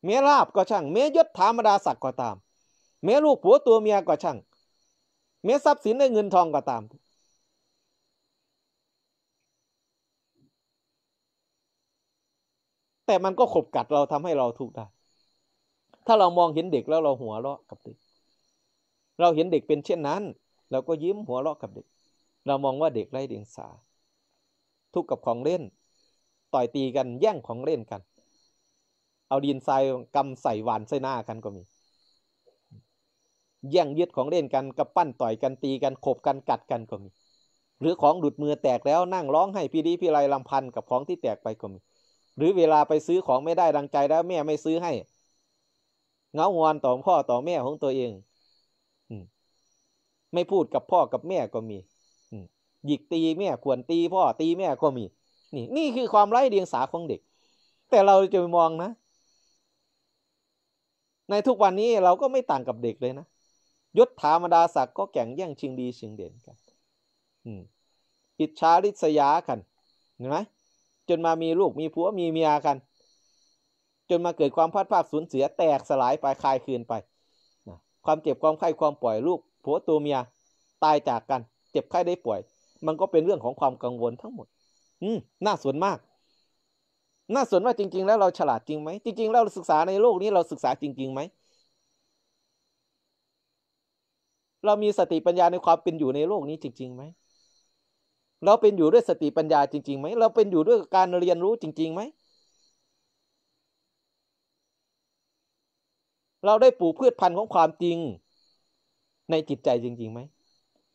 เม้ลาบก็ช่างเม้ยศธรรมดาศักดิ์ก็ตามเม้ลูกผัวตัวเมียก็ช่าง เม้ทรัพย์สินในเงินทองก็ตามแต่มันก็ขบกัดเราทำให้เราทุกข์ได้ ถ้าเรามองเห็นเด็กแล้วเราหัวเราะกับเด็ก เราเห็นเด็กเป็นเช่นนั้น เราก็ยิ้มหัวเราะกับเด็ก เรามองว่าเด็กไร้เดียงสา ทุกข์กับของเล่น ต่อยตีกันแย่งของเล่นกัน เอาดินทรายกำใส่หวานใส่หน้ากันก็มี แย่งยึดของเล่นกัน กับปั้นต่อยกันตีกันขบกันกัดกันก็มี หรือของดุดมือแตกแล้วนั่งร้องให้พี่ดีพี่ไรลำพันกับของที่แตกไปก็มีหรือเวลาไปซื้อของไม่ได้ดังใจแล้ว แม่ไม่ซื้อให้เงางอนต่อพ่อต่อแม่ของตัวเองไม่พูดกับพ่อกับแม่ก็มีหยิกตีแม่ขวนตี พ่อตีแม่ก็มี นี่ นี่คือความไร้เดียงสาของเด็ก แต่เราจะมองนะ ในทุกวันนี้เราก็ไม่ต่างกับเด็กเลยนะยศธรรมดาศักดิ์ก็แข่งแย่งชิงดีชิงเด่นกันอิจฉาริษยากันเห็นไหมนมามีลูกมีผัวมีเมียกัน จนมาเกิดความพัดภาคสูญเสียแตกสลายไปคลายคืนไปนะความเจ็บความไข้ความป่วยลูกผัวตัวเมียตายจากกันเจ็บไข้ได้ป่วยมันก็เป็นเรื่องของความกังวลทั้งหมด อืม น่าสนมาก น่าสนว่าจริง ๆแล้วเราฉลาดจริงไหมจริงๆแล้วศึกษาในโลกนี้เราศึกษาจริงๆไหมเรามีสติปัญญาในความเป็นอยู่ในโลกนี้จริงๆไหมเราเป็นอยู่ด้วยสติปัญญาจริงๆไหม เราเป็นอยู่ด้วยการเรียนรู้จริงๆไหม เราได้ปลูกพืชพันธุ์ของความจริงในจิตใจจริงๆ ไหม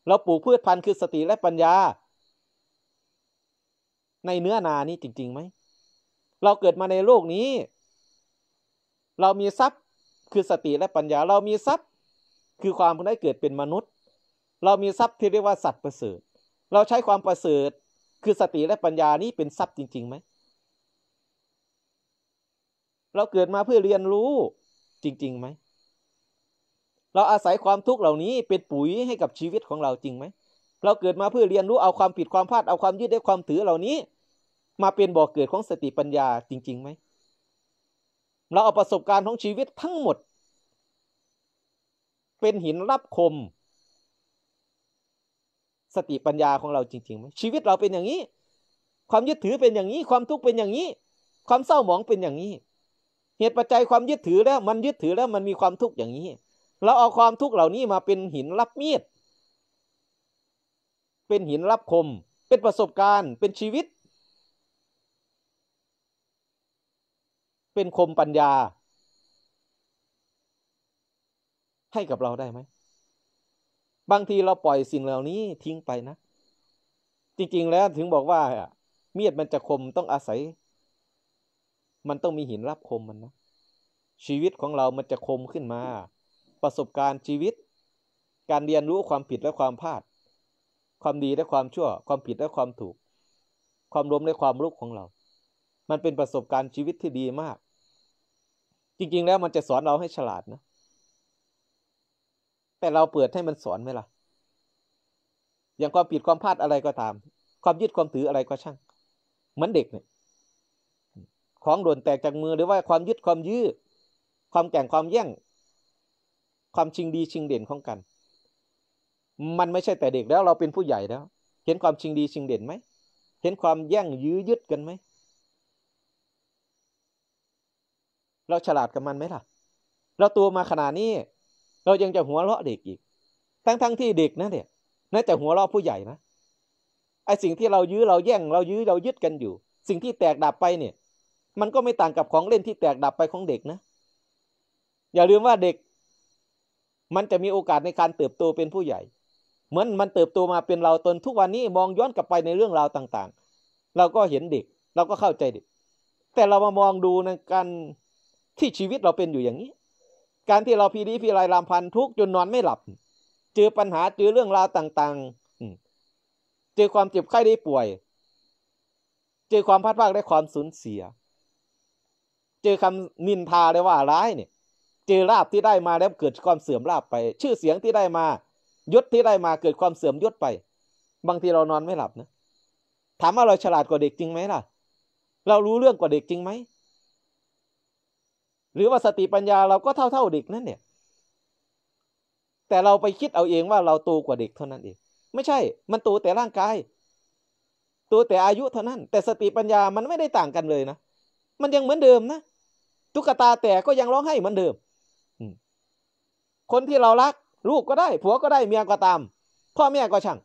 เราปลูกพืชพันธุ์คือสติ และปัญญา ในเนื้อนานี้จริงๆไหม เราเกิดมาในโลกนี้ เรามีทรัพย์คือสติและปัญญา เรามีทรัพย์คือความได้เกิดเป็นมนุษย์ เรามีทรัพย์ที่เรียกว่าสัตว์ประเสริฐเราใช้ความประเสริฐคือสติและปัญญานี้เป็นทรัพย์จริงๆไหมเราเกิดมาเพื่อเรียนรู้จริงๆไหมเราอาศัยความทุกข์เหล่านี้เป็นปุ๋ยให้กับชีวิตของเราจริงไหมเราเกิดมาเพื่อเรียนรู้เอาความผิดความพลาดเอาความยืดได้ความถือเหล่านี้ มาเป็นบ่อกเกิดของสติปัญญาจริงๆไหมเราเอาประสบการณ์ของชีวิตทั้งหมด เป็นหินรับคมสติปัญญาของเราจริงๆไหมชีวิตเราเป็นอย่างนี้ ความยึดถือเป็นอย่างนี้ ความทุกข์เป็นอย่างนี้ ความเศร้าหมองเป็นอย่างนี้ เหตุปัจจัยความยึดถือแล้ว มันยึดถือแล้วมันมีความทุกข์อย่างนี้เราเอาความทุกข์เหล่านี้มาเป็นหินรับมีดเป็นหินรับคม เป็นประสบการณ์ เป็นชีวิต เป็นคมปัญญา ให้กับเราได้ไหมบางทีเราปล่อยสิ่งเหล่านี้ทิ้งไปนะ จริงๆแล้วถึงบอกว่าเมียดมันจะคมต้องอาศัย มันต้องมีหินรับคมมันนะชีวิตของเรามันจะคมขึ้นมา ประสบการณ์ชีวิต การเรียนรู้ความผิดและความพลาด ความดีและความชั่ว ความผิดและความถูก ความรวมและความลุกของเรา มันเป็นประสบการณ์ชีวิตที่ดีมาก จริงๆแล้วมันจะสอนเราให้ฉลาดนะแต่เราเปิดให้มันสอนไหมล่ะอย่างความผิดความพลาดอะไรก็ตาม ความยึดความถืออะไรก็ช่างเหมือนเด็กเนี่ย ของหลนแตกจากมือหรือว่าความยึดความยื้อ ความแข่งความแย่ง ความชิงดีชิงเด่นของกัน มันไม่ใช่แต่เด็กแล้ว เราเป็นผู้ใหญ่แล้ว เห็นความชิงดีชิงเด่นไหม เห็นความแย่งยื้อยึดกันไหม เราฉลาดกับมันไหมล่ะ เราตัวมาขนาดนี้เรายังจะหัวเราะเด็กอีก ทั้งๆทที่เด็กนั่นเนี่ยน่าจะหัวเราะผู้ใหญ่นะไอสิ่งที่เรายื้อเราแย่งเรายื้อเรายึดกันอยู่ สิ่งที่แตกดับไปเนี่ย มันก็ไม่ต่างกับของเล่นที่แตกดับไปของเด็กนะ อย่าลืมว่าเด็ก มันจะมีโอกาสในการเติบโตเป็นผู้ใหญ่ เหมือนมันเติบโตมาเป็นเราตนทุกวันนี้มองย้อนกลับไปในเรื่องราวต่างๆ เราก็เห็นเด็กเราก็เข้าใจเด็ก แต่เรามามองดูในการที่ชีวิตเราเป็นอยู่อย่างนี้การที่เราพีดีพีไรลามพันทุกจนนอนไม่หลับ เจอปัญหาเจอเรื่องราวต่างๆเจอความเจ็บไข้ได้ป่วย เจอความพัดพากได้ความสูญเสีย เจอคำนินทาได้ว่าร้ายเนี่ยเจอลาบที่ได้มาแล้วเกิดความเสื่อมลาบไป ชื่อเสียงที่ได้มายศที่ได้มาเกิดความเสื่อมยศไป บางทีเรานอนไม่หลับนะถามว่าเราฉลาดกว่าเด็กจริงไหมล่ะ เรารู้เรื่องกว่าเด็กจริงไหมหรือว่าสติปัญญาเราก็เท่าเท่าเด็กนั่นเนี่ย แต่เราไปคิดเอาเองว่าเราโตกว่าเด็กเท่านั้นเอง ไม่ใช่มันโตแต่ร่างกายโตแต่อายุเท่านั้น แต่สติปัญญามันไม่ได้ต่างกันเลยนะ มันยังเหมือนเดิมนะตุ๊กตาแต่ก็ยังร้องให้เหมือนเดิมคนที่เรารักลูกก็ได้ผัวก็ได้เมียก็ตาม พ่อแม่ก็ช่าง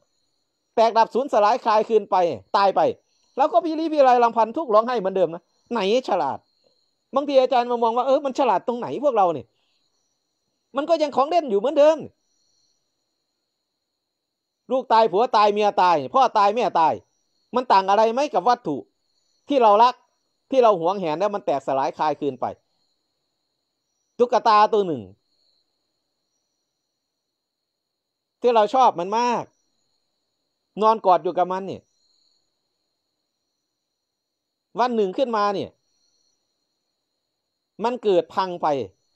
แตกดับสูญสลายคลายคืนไป ตายไป แล้วก็พิรีพ่ไรลำพันทุกร้องให้เหมือนเดิมนะไหนฉลาดบางทีอาจารย์มามองว่าเออมัน ฉลาดตรงไหนพวกเราเนี่ยมันก็ยังของเล่นอยู่เหมือนเดิมลูกตายผัวตายเมียตายพ่อตายแม่ตาย มันต่างอะไรไหมกับวัตถุ ที่เรารักที่เราหวงแหนแล้วมันแตกสลายคลายคืนไปตุ๊กตาตัวหนึ่ง ที่เราชอบมันมาก นอนกอดอยู่กับมันเนี่ยวันหนึ่งขึ้นมาเนี่ยมันเกิดพังไป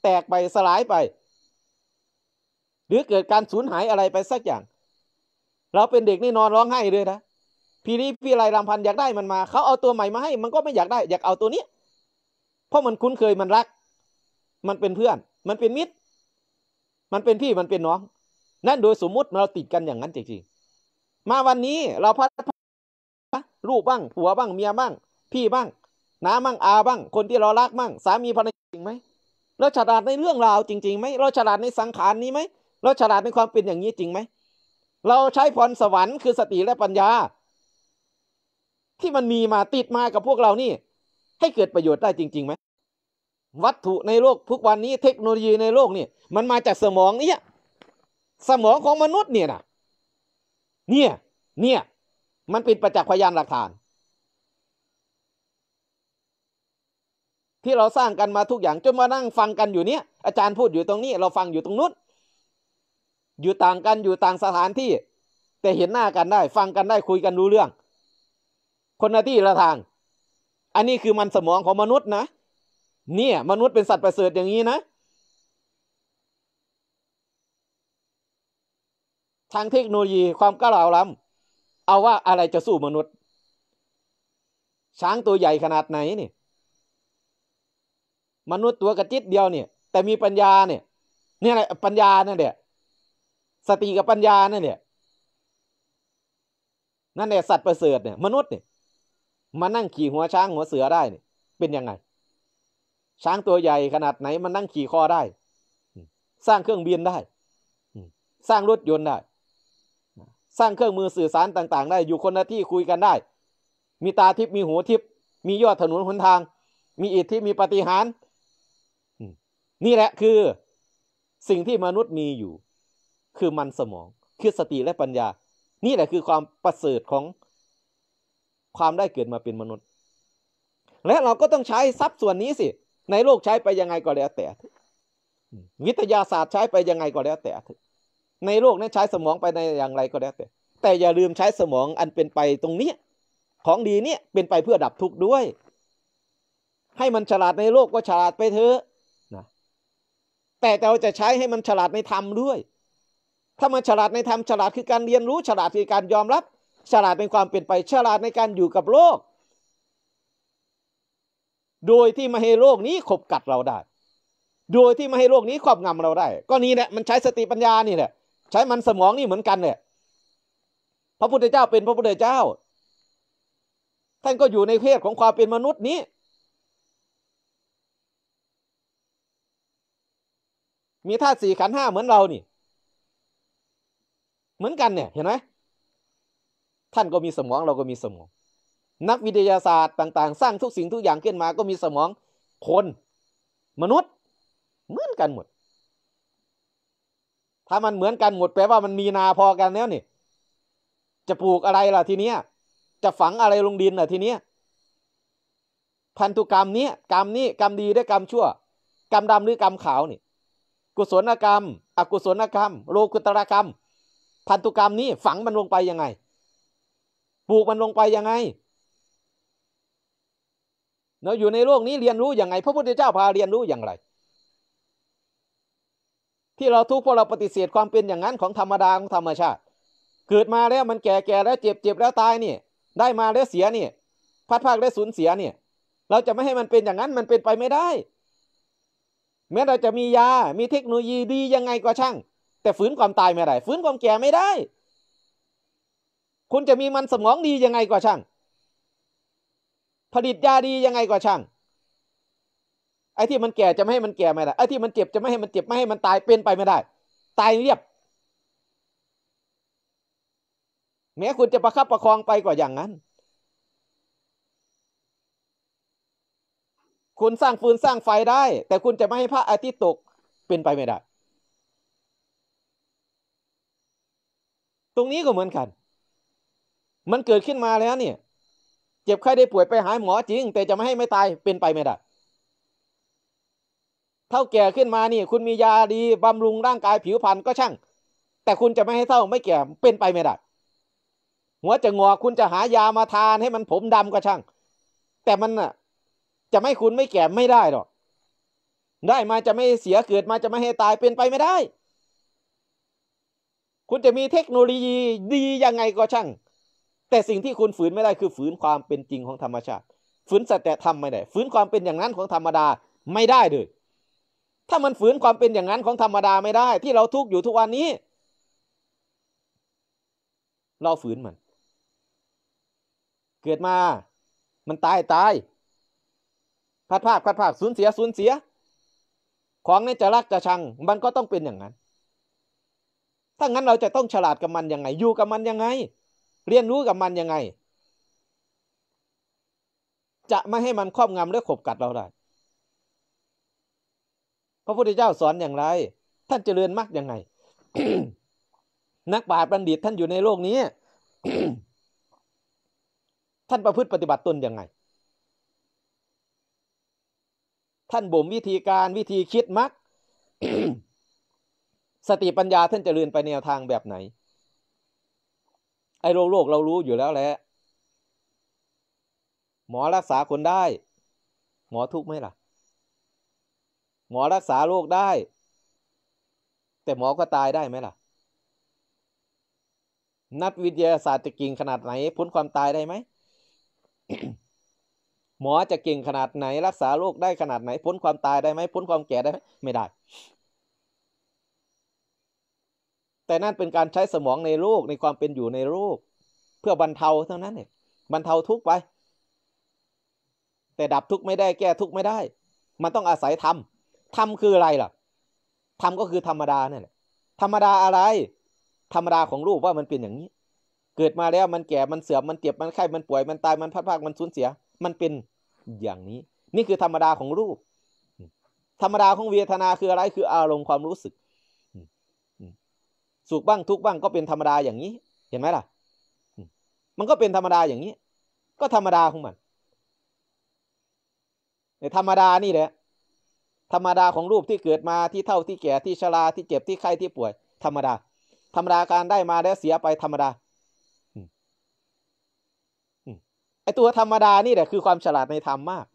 แตกไปสลายไป หรือเกิดการสูญหายอะไรไปสักอย่าง เราเป็นเด็กนี่นอนร้องไห้เลยนะพี่นี้พี่ไรรำพันอยากได้มันมาเขาเอาตัวใหม่มาให้ มันก็ไม่อยากได้ อยากเอาตัวนี้ เพราะมันคุ้นเคยมันรักมันเป็นเพื่อน มันเป็นมิตร มันเป็นพี่มันเป็นน้อง นั่นโดยสมมุติเราติดกันอย่างนั้นจริงๆมาวันนี้เราพัดลูกบ้างผัวบ้างเมียบ้าง พี่บ้างน้ามั่งอาบ้างคนที่เรารักมั่ง สามีภรรยาจริงไหมเราฉลาดในเรื่องราวจริงๆไหมเราฉลาดในสังขารนี้ไหมเรา ฉลาดในความเป็นอย่างนี้จริงไหม เราใช้พรสวรรค์คือสติและปัญญา ที่มันมีมาติดมากับพวกเรานี่ ให้เกิดประโยชน์ได้จริงๆไหมวัตถุในโลกทุกวันนี้เทคโนโลยีในโลกนี่มันมาจากสมองเนี่ยสมองของมนุษย์เนี่ยนะเนี่ยเนี่ยมันเป็นประจักษ์พยานหลักฐานที่เราสร้างกันมาทุกอย่าง จนมานั่งฟังกันอยู่เนี้ยอาจารย์พูดอยู่ตรงนี้เราฟังอยู่ตรงนู้นอยู่ต่างกันอยู่ต่างสถานที่ แต่เห็นหน้ากันได้ ฟังกันได้คุยกันรู้เรื่อง คนละที่ละทาง อันนี้คือมันสมองของมนุษย์นะเนี่ย มนุษย์เป็นสัตว์ประเสริฐอย่างนี้นะ ทางเทคโนโลยีความก้าวล้ำเอาว่าอะไรจะสู้มนุษย์ ช้างตัวใหญ่ขนาดไหนนี่มนุษย์ตัวกระจิตเดียวเนี่ย แต่มีปัญญาเนี่ยนี่อะไรปัญญาเนี่ยนีหยะสติกับปัญญาเนี่ยนีหยะนั่นแหละสัตว์ประเสริฐเนี่ยมนุษย์เนี่ยมานั่งขี่หัวช้างหัวเสือได้เนี่ยเป็นยังไง ช้างตัวใหญ่ขนาดไหนมันนั่งขี่คอได้สร้างเครื่องบินได้สร้างรถยนต์ได้ สร้างเครื่องมือสื่อสารต่างๆ ได้ อยู่คนละที่คุยกันได้ มีตาทิพย์มีหูทิพย์มียอดถนนหนทาง มีอิทธิมีปฏิหารนี่แหละคือสิ่งที่มนุษย์มีอยู่ คือมันสมอง คือสติและปัญญา นี่แหละคือความประเสริฐของความได้เกิดมาเป็นมนุษย์ และเราก็ต้องใช้ทรัพย์ส่วนนี้สิในโลกใช้ไปยังไงก็แล้ว แต่วิทยาศาสตร์ใช้ไปยังไงก็แล้ว แต่ในโลกนี้ใช้สมองไปในอย่างไรก็แล้ว แต่ แต่อย่าลืมใช้สมองอันเป็นไปตรงนี้ของดีเนี่ย เป็นไปเพื่อดับทุกข์ด้วย ให้มันฉลาดในโลกก็ฉลาดไปเถอะแต่เราจะใช้ให้มันฉลาดในธรรมด้วย ถ้ามันฉลาดในธรรมฉลาดคือการเรียนรู้ ฉลาดคือการยอมรับ ฉลาดในความเปลี่ยนไป ฉลาดในการอยู่กับโลก โดยที่ไม่ให้โลกนี้ขบกัดเราได้ โดยที่ไม่ให้โลกนี้ครอบงำเราได้ ก็นี่แหละมันใช้สติปัญญานี่แหละใช้มันสมองนี่เหมือนกันเนี่ยพระพุทธเจ้าเป็นพระพุทธเจ้า ท่านก็อยู่ในเพศของความเป็นมนุษย์นี้มีธาตุสี่ขันห้าเหมือนเรานี่ เหมือนกันเนี่ย เห็นไหมท่านก็มีสมองเราก็มีสมอง นักวิทยาศาสตร์ต่างๆสร้างทุกสิ่งทุกอย่างขึ้นมาก็มีสมอง คน มนุษย์ เหมือนกันหมด ถ้ามันเหมือนกันหมด แปลว่ามันมีนาพอกันแล้วนี่จะปลูกอะไรล่ะทีเนี้ย จะฝังอะไรลงดินล่ะทีเนี้ย พันธุกรรมนี้กรรมนี้กรรมดีด้วยกรรมชั่ว กรรมดำหรือกรรมขาวนี่กุศลกรรมอกุศลกรรม โลกุตรกรรมพันธุกรรมนี้ฝังมันลงไปยังไง ปลูกมันลงไปยังไง เราอยู่ในโลกนี้เรียนรู้ยังไง พระพุทธเจ้าพาเรียนรู้อย่างไร ที่เราทุกข์เพราะเราปฏิเสธความเป็นอย่างนั้น ของธรรมดาของธรรมชาติ เกิดมาแล้วมันแก่แก่แล้วเจ็บเจ็บแล้วตายนี่ได้มาแล้วเสียนี่พัดพากแล้วสูญเสียเนี่ยเราจะไม่ให้มันเป็นอย่างนั้นมันเป็นไปไม่ได้แม้เราจะมียา มีเทคโนโลยีดียังไงก็ช่าง แต่ฝืนความตายไม่ได้ ฝืนความแก่ไม่ได้ คุณจะมีมันสมองดียังไงก็ช่าง ผลิตยาดียังไงก็ช่าง ไอ้ที่มันแก่จะไม่ให้มันแก่ไม่ได้ ไอ้ที่มันเจ็บ จะไม่ให้มันเจ็บไม่ให้มันตายเป็นไปไม่ได้ ตายเรียบ แม้คุณจะประคับประคองไปกว่าอย่างนั้นคุณสร้างฟืนสร้างไฟได้ แต่คุณจะไม่ให้พระอาทิตย์ตกเป็นไป ไม่ได้ ตรงนี้ก็เหมือนกัน มันเกิดขึ้นมาแล้วเนี่ยเจ็บไข้ได้ป่วยไปหาหมอจริง แต่จะไม่ให้ไม่ตาย เป็นไป ไม่ได้ เท่าแก่ขึ้นมานี่คุณมียาดีบำรุงร่างกายผิวพรรณก็ช่าง แต่คุณจะไม่ให้เท่าไม่แก่เป็นไป ไม่ได้ หัวจะงอคุณจะหายามาทานให้มันผมดำก็ช่าง แต่มันน่ะจะไม่คุณไม่แก่ไม่ได้หรอก ได้มาจะไม่เสียเกิดมาจะไม่ให้ตายเป็นไปไม่ได้ คุณจะมีเทคโนโลยีดียังไงก็ช่าง แต่สิ่งที่คุณฝืนไม่ได้คือฝืนความเป็นจริงของธรรมชาติ ฝืนสัจธรรมไม่ได้ฝืนความเป็นอย่างนั้นของธรรมดาไม่ได้เลย ถ้ามันฝืนความเป็นอย่างนั้นของธรรมดาไม่ได้ ที่เราทุกข์อยู่ทุกวันนี้ เราฝืนมัน เกิดมา มันตายตายพัดภาพพัดภาพสูญเสียสูญเสีย ของนี่จะรักจะชัง มันก็ต้องเป็นอย่างนั้น ถ้างั้นเราจะต้องฉลาดกับมันยังไง อยู่กับมันยังไง เรียนรู้กับมันยังไง จะไม่ให้มันครอบงำและขบกัดเราได้พระพุทธเจ้าสอนอย่างไร ท่านเจริญมากยังไงนักบาปบัณฑิตท่านอยู่ในโลกนี้ท่านประพฤติปฏิบัติตนยังไงท่านบ่มวิธีการวิธีคิดมักสติปัญญาท่านจะเรียนไปแนวทางแบบไหน ไอ้โรคโรคเรารู้อยู่แล้วแหละหมอรักษาคนได้ หมอทุกไหมล่ะ หมอรักษาโรคได้ แต่หมอก็ตายได้ไหมล่ะ นักวิทยาศาสตร์จะกิงขนาดไหนพ้นความตายได้ไหมหมอจะเก่งขนาดไหนรักษาโรคได้ขนาดไหนพ้นความตายได้ไหมพ้นความแก่ได้ไหมไม่ได้ แต่นั่นเป็นการใช้สมองในโลกในความเป็นอยู่ในโลกเพื่อบรรเทาเท่านั้นเองบรรเทาทุกไป แต่ดับทุกไม่ได้แก้ทุกไม่ได้ มันต้องอาศัยธรรมธรรมคืออะไรล่ะธรรมก็คือธรรมดาเนี่ยธรรมดาอะไร ธรรมดาของรูปว่ามันเป็นอย่างนี้ เกิดมาแล้ว มันแก่มันเสื่อมมันเจ็บมันไข้มันป่วยมันตายมันพัดพากมันสูญเสียมันเป็นอย่างนี้ นี่คือธรรมดาของรูป ธรรมดาของเวทนาคืออะไร คืออารมณ์ความรู้สึก สุขบ้างทุกบ้างก็เป็นธรรมดาอย่างนี้ เห็นไหมล่ะ มันก็เป็นธรรมดาอย่างนี้ ก็ธรรมดาของมัน ในธรรมดานี่แหละ ธรรมดาของรูปที่เกิดมาที่เท่าที่แก่ที่ชราที่เจ็บที่ไข้ ที่ป่วยธรรมดา ธรรมดาการได้มาและเสียไปธรรมดาไอตัวธรรมดานี่แหละคือความฉลาดในธรรมมาก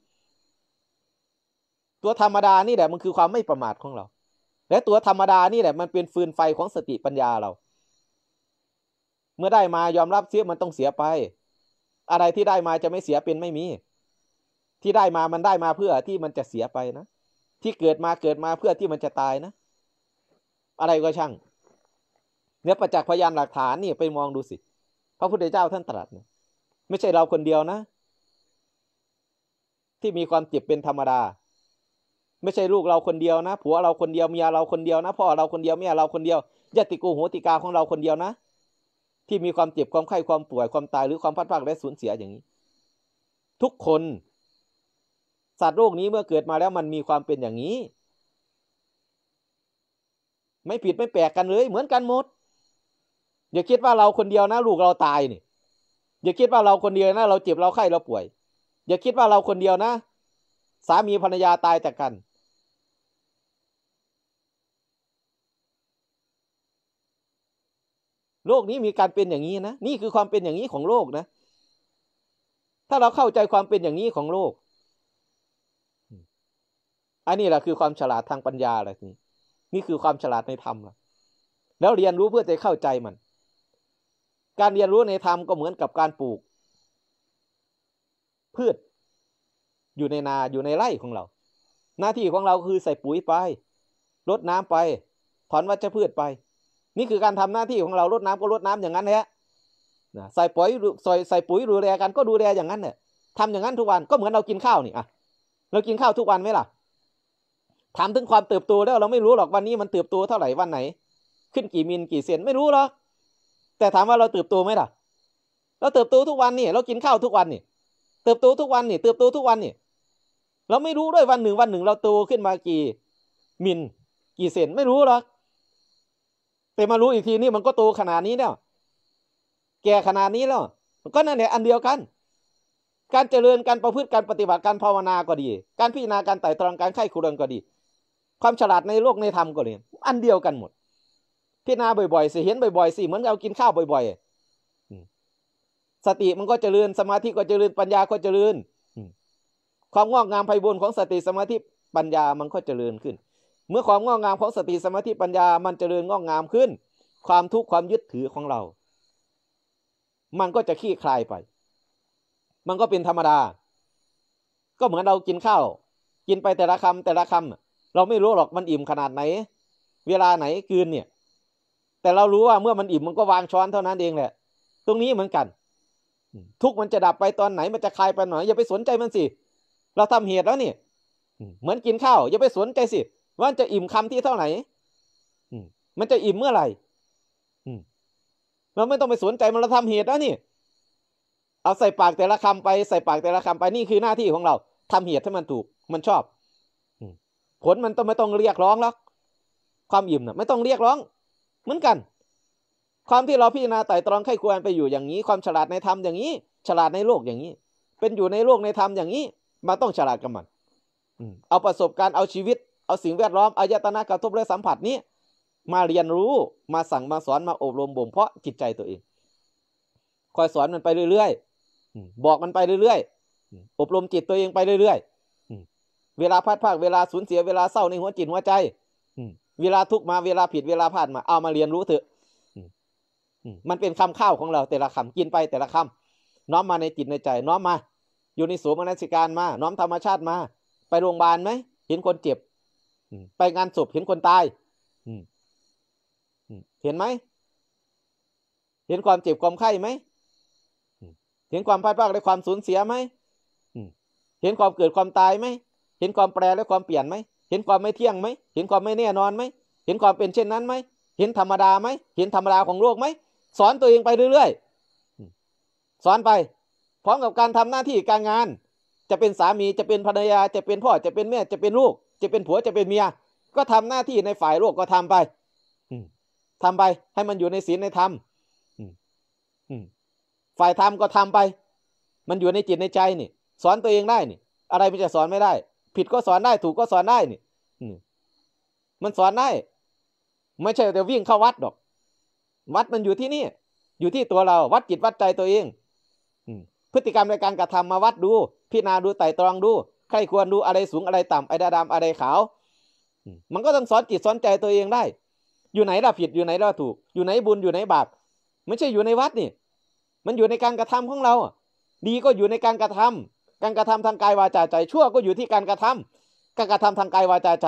ตัวธรรมดานี่แหละมันคือความไม่ประมาทของเรา และตัวธรรมดานี่แหละมันเป็นฟืนไฟของสติปัญญาเรา เมื่อได้มายอมรับเสียมันต้องเสียไป อะไรที่ได้มาจะไม่เสียเป็นไม่มี ที่ได้มามันได้มาเพื่อที่มันจะเสียไปนะ ที่เกิดมาเกิดมาเพื่อที่มันจะตายนะ อะไรก็ช่าง เนื้อประจักษ์พยานหลักฐานนี่ไปมองดูสิ พระพุทธเจ้าท่านตรัสเนี่ยไม่ใช่เราคนเดียวนะ ที่มีความเจ็บเป็นธรรมดา ไม่ใช่ลูกเราคนเดียวนะผัวเราคนเดียวเมียเราคนเดียวนะพ่อเราคนเดียวแม่เราคนเดียวญาติกูัวติกาของเราคนเดียวนะที่มีความเจ็บความไข้ความป่วยความตายหรือความพัดพากและสูญเสียอย่างนี้ ทุกคน สัตว์โลกนี้เมื่อเกิดมาแล้วมันมีความเป็นอย่างนี้ ไม่ผิดไม่แปลกกันเลย เหมือนกันหมด อย่าคิดว่าเราคนเดียวนะ ลูกเราตายนี่อย่าคิดว่าเราคนเดียวนะเราเจ็บเราไข้เราป่วยอย่าคิดว่าเราคนเดียวนะสามีภรรยาตายจากกันโลกนี้มีการเป็นอย่างนี้นะ นี่คือความเป็นอย่างนี้ของโลกนะ ถ้าเราเข้าใจความเป็นอย่างนี้ของโลกอันนี้แหละคือความฉลาดทางปัญญาอหละนี่นี่คือความฉลาดในธรรม แล้วเรียนรู้เพื่อจะเข้าใจมันการเรียนรู้ในธรรมก็เหมือนกับการปลูก พืช อยู่ในนาอยู่ในไร่ของเรา หน้าที่ของเราคือใส่ปุ๋ยไปรดน้ำไปถอนวัชพืชไป นี่คือการทำหน้าที่ของเรารดน้ำก็รดน้ำอย่างนั้นแหละใส่ปุ๋ยใส่ใส่ปุ๋ยดูแลกันก็ดูแลอย่างนั้นเนี่ยทำอย่างนั้นทุกวันก็เหมือนเรากินข้าวนี่อ่ะเรากินข้าวทุกวันไหมล่ะถามถึงความเติบโตแล้วเราไม่รู้หรอกวันนี้มันเติบโตเท่าไหร่วันไหน ขึ้นกี่มิลกี่เซนไม่รู้หรอกแต่ถามว่าเราเติบโตไหมล่ะ เราเติบโตทุกวันนี่เรากินข้าวทุกวันนี่เติบโตทุกวันนี่เติบโตทุกวันนี่เราไม่รู้ด้วยวันหนึ่งวันหนึ่งเราโตขึ้นมากี่ มิล กี่เซนไม่รู้หรอกแต่มารู้อีกทีนี่มันก็โตขนาดนี้แล้วแก่ขนาดนี้แล้วมันก็นั่นแหละอันเดียวกัน การเจริญการประพฤติการปฏิบัติการภาวนาก็ดี การพิจารณาการไต่ตรองการไข้ครวก็ดี ความฉลาดในโลกในธรรมก็ดีอันเดียวกันหมดพิจารณาบ่อยๆสิเห็นบ่อยๆสิเหมือนเรากินข้าวบ่อยๆสติมันก็เจริญ สมาธิก็เจริญ ปัญญาก็เจริญความงอกงามไพบูรของสติสมาธิปัญญามันก็เจริญขึ้น เมื่อความงอกงามของสติสมาธิปัญญามันเจริญงอกงามขึ้น ความทุกข์ความยึดถือของเรา มันก็จะขี้คลายไป มันก็เป็นธรรมดา ก็เหมือนเรากินข้าว กินไปแต่ละคำแต่ละคำ เราไม่รู้หรอกมันอิ่มขนาดไหน เวลาไหนกืนเนี่ยแต่ เรารู้ว่าเมื่อมันอิ่มมันก็วางช้อนเท่านั้นเองแหละ ตรงนี้เหมือนกัน ทุกมันจะดับไปตอนไหน มันจะคลายไปหน่อยอย่าไปสนใจมันสิ เราทำเหตุแล้วนี่ เหมือนกินข้าวอย่าไปสนใจสิว่าจะอิ่มคำที่เท่าไหร่ มันจะอิ่มเมื่อไหร่เราไม่ต้องไปสนใจมันเราทำเหตุแล้วนี่ เอาใส่ปากแต่ละคำไปใส่ปากแต่ละคำไปนี่คือหน้าที่ของเรา ทำเหตุให้มันถูกมันชอบผลมันต้องไม่ต้องเรียกร้องหรอก ความอิ่มนะ่ะไม่ต้องเรียกร้องเหมือนกัน ความที่เราพิจารณาไต่ตรองไข้ควรไปอยู่อย่างนี้ ความฉลาดในธรรมอย่างนี้ ฉลาดในโลกอย่างนี้ เป็นอยู่ในโลกในธรรมอย่างนี้ มาต้องฉลาดกับมันเอาประสบการณ์เอาชีวิตเอาสิ่งแวดล้อมอายตนะกระทบและสัมผัสนี้ มาเรียนรู้มาสั่งมาสอนมาอบรมบ่มเพาะจิตใจตัวเอง คอยสอนมันไปเรื่อยๆบอกมันไปเรื่อยๆอบรมจิตตัวเองไปเรื่อยๆเวลาพาดลาดเวลาสูญเสียเวลาเศร้าในหัวจิตหัวใจเวลาทุกมาเวลาผิดเวลาพลาดมาเอามาเรียนรู้เถอะมันเป็นคำข้าวของเรา แต่ละคำกินไปแต่ละคำน้อมมาในจิตในใจ น้อมมา อยู่ในสูงมนัสิการมา น้อมธรรมชาติมา ไปโรงพยาบาลไหมเห็นคนเจ็บไปงานศพเห็นคนตายเห็นไหมเห็นความเจ็บความไข้ไหมเห็นความพลาดพลาดและความสูญเสียไหมเห็นความเกิดความตายไหมเห็นความแปรและความเปลี่ยนไหมเห็นความไม่เที่ยงไหม เห็นความไม่แน่นอนไหม เห็นความเป็นเช่นนั้นไหม เห็นธรรมดาไหม เห็นธรรมดาของโลกไหม สอนตัวเองไปเรื่อยๆ สอนไป พร้อมกับการทำหน้าที่การงาน จะเป็นสามีจะเป็นภรรยา จะเป็นพ่อจะเป็นแม่ จะเป็นลูก จะเป็นผัวจะเป็นเมียก็ทำหน้าที่ในฝ่ายโลกก็ทำไปทำไปให้มันอยู่ในศีลในธรรมฝ่ายธรรมก็ทำไป มันอยู่ในจิตในใจนี่สอนตัวเองได้นี่อะไรมันจะสอนไม่ได้ผิดก็สอนได้ถูกก็สอนได้ นี่มันสอนได้ ไม่ใช่แต่วิ่งเข้าวัดหรอก วัดมันอยู่ที่นี่อยู่ที่ตัวเราวัดจิตวัดใจตัวเองพฤติกรรมในการกระทำมาวัดดู พิจารณาดูไต่ตรองดูใครควรดูอะไรสูงอะไรต่ำอะไรดำอะไรขาวมันก็ต้องสอนจิตสอนใจตัวเองได้ อยู่ไหนเราผิดอยู่ไหนเราถูกอยู่ไหนบุญอยู่ไหนบาปไม่ใช่อยู่ในวัดนี่มันอยู่ในการกระทำของเราดีก็อยู่ในการกระทำการกระทำทางกายวาจาใจชั่วก็อยู่ที่การกระทำการกระทำทางกายวาจาใจ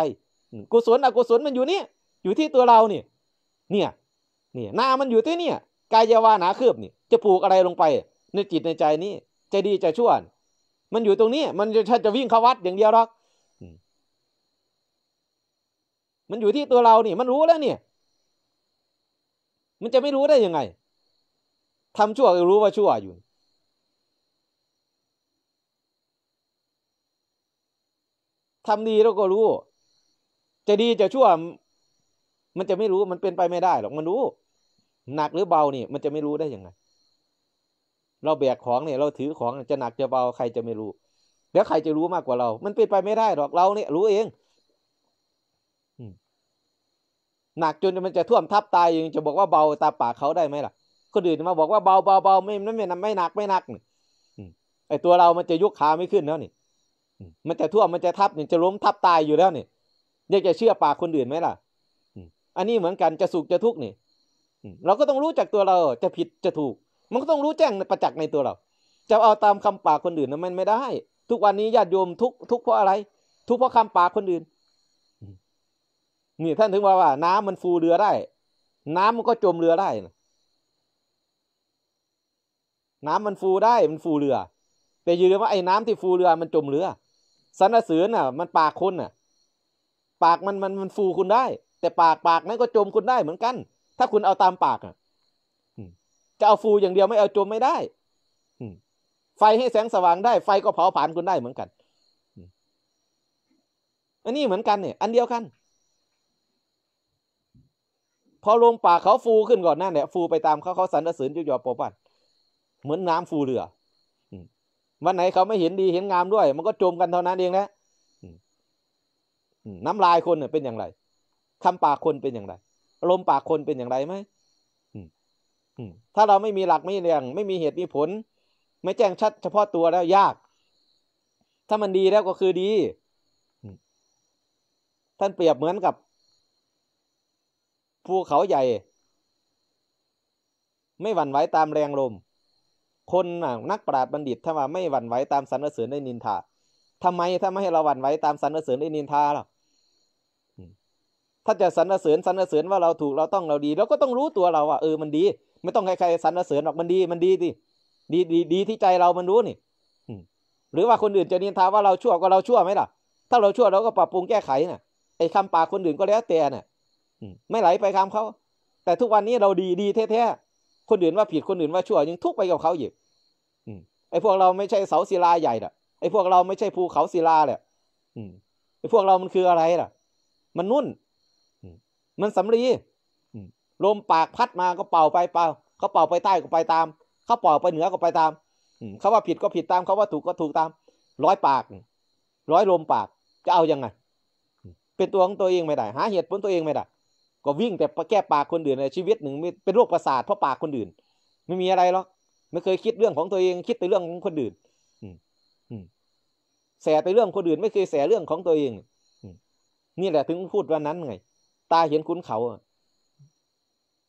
กุศลอกุศลมันอยู่นี่อยู่ที่ตัวเราเนี่ยเนี่ย เนี่ย หน้ามันอยู่ที่เนี่ยกายวาหนาคืบเนี่ยจะปลูกอะไรลงไปในจิตในใจนี้ใจดีใจชั่วมันอยู่ตรงนี้ มันจะจะวิ่งเข้าวัดอย่างเดียวหรอกมันอยู่ที่ตัวเราเนี่ยมันรู้แล้วเนี่ยมันจะไม่รู้ได้ยังไง ทำชั่วก็รู้ว่าชั่วอยู่ทำดีเราก็รู้ จะดีจะชั่วมันจะไม่รู้มันเป็นไปไม่ได้หรอกมันรู้หนักหรือเบานี่มันจะไม่รู้ได้ยังไง เราแบกของเนี่ย เราถือของจะหนักจะเบาใครจะไม่รู้ แล้วใครจะรู้มากกว่าเรา มันเป็นไปไม่ได้หรอกเราเนี่ย รู้เอง หนักจนมันจะท่วมทับตายยังจะบอกว่าเบาตาปากเขาได้ไหมล่ะคนอื่นมาบอกว่าเบาเบาเบาไม่ไม่ไม่นไม่หนักไม่หนักไอตัวเรามันจะยกขาไม่ขึ้นแล้วนี่มันจะท่วมมันจะทับเนี่ยจะล้มทับตายอยู่แล้วเนี่ยอยากจะเชื่อปากคนอื่นไหมล่ะอันนี้เหมือนกันจะสุขจะทุกข์นี่เราก็ต้องรู้จักตัวเราจะผิดจะถูก มันก็ต้องรู้แจ้งประจักษ์ในตัวเรา จะเอาตามคำปากคนอื่นนั้นมันไม่ได้ ทุกวันนี้ญาติโยมทุก ทุกเพราะอะไร ทุกเพราะคำปากคนอื่นนี่ท่านถึงว่าว่า น้ำมันฟูเรือได้ น้ำมันก็จมเรือได้นะน้ำมันฟูได้ มันฟูเรือ แต่อย่าลืมว่าไอ้น้ำที่ฟูเรือมันจมเรือสันเสือน่ะมันปากคุณน่ะปากมันมันมันฟูคุณได้ แต่ปากปากนั้นก็จมคุณได้เหมือนกัน ถ้าคุณเอาตามปากอ่ะจะเอาฟูอย่างเดียวไม่เอาจมไม่ได้ไฟให้แสงสว่างได้ ไฟก็เผาผลาญคุณได้เหมือนกันอันนี้เหมือนกันเนี่ยอันเดียวกันพอลมปากเขาฟูขึ้นก่อนหน้าเนี่ยฟูไปตามเขาเขาสรรเสริญยุยอปปันเหมือนน้ำฟูเรือวันไหนเขาไม่เห็นดีเห็นงามด้วยมันก็จมกันเท่านั้นเองนะน้ำลายคนเป็นอย่างไรคำปากคนเป็นอย่างไร ลมปากคนเป็นอย่างไรไหมถ้าเราไม่มีหลักไม่มีเรงไม่มีเหตุมีผลไม่แจ้งชัดเฉพาะตัวแล้วยาก ถ้ามันดีแล้วก็คือดีท่านเปรียบเหมือนกับภูเขาใหญ่ ไม่หวั่นไหวตามแรงลมคนนักปราชญ์บัณฑิต ถ้าว่าไม่หวั่นไหวตามสรรเสริญได้นินทาทำไมถ้าไม่ให้เราหวั่นไหวตามสรรเสริญได้นินทาล่ะถ้าจะสรรเสริญสรรเสริญว่าเราถูกเราต้องเราดีเราก็ต้องรู้ตัวเราว่าเออมันดี ไม่ต้องใครๆสรรเสริญหรอกมันดีมันดีดิดีดีดีที่ใจเรามันรู้นี่หรือว่าคนอื่นจะนินทาว่าเราชั่วก็เราชั่วไหมล่ะ ถ้าเราชั่วเราก็ปรับปรุงแก้ไขน่ะไอ้คำปากคนอื่นก็แล้วแต่น่ะไม่ไหลไปคำเขา แต่ทุกวันนี้เราดีดีแท้ๆคนอื่นว่าผิดคนอื่นว่าชั่วยังทุกไปกับเขาอยู่ไอ้พวกเราไม่ใช่เสาศิลาใหญ่ละไอ้พวกเราไม่ใช่ภูเขาศิลาแหละไอ้พวกเรามันคืออะไรล่ะมันนุ่นมันสำลีลมปากพัดมาก็เป่าไปเป่าเขาเป่าไปใต้ก็ไปตามเขาเป่าไปเหนือก็ไปตามเขาว่าผิดก็ผิดตามเขาว่าถูกก็ถูกตาม ร้อยปากร้อยลมปากจะเอายังไงเป็นตัวของตัวเองไม่ได้หาเหตุผลตัวเองไม่ได้ก็วิ่งแต่แก้ปากคนอื่นในชีวิตหนึ่ง เป็นโรคประสาทเพราะปากคนอื่น ไม่มีอะไรหรอกไม่เคยคิดเรื่องของตัวเอง คิดแต่เรื่องของคนอื่นแสไปเรื่องคนอื่น ไม่เคยแสเรื่องของตัวเองนี่แหละถึงพูดวันนั้นไงตาเห็นคุณเขา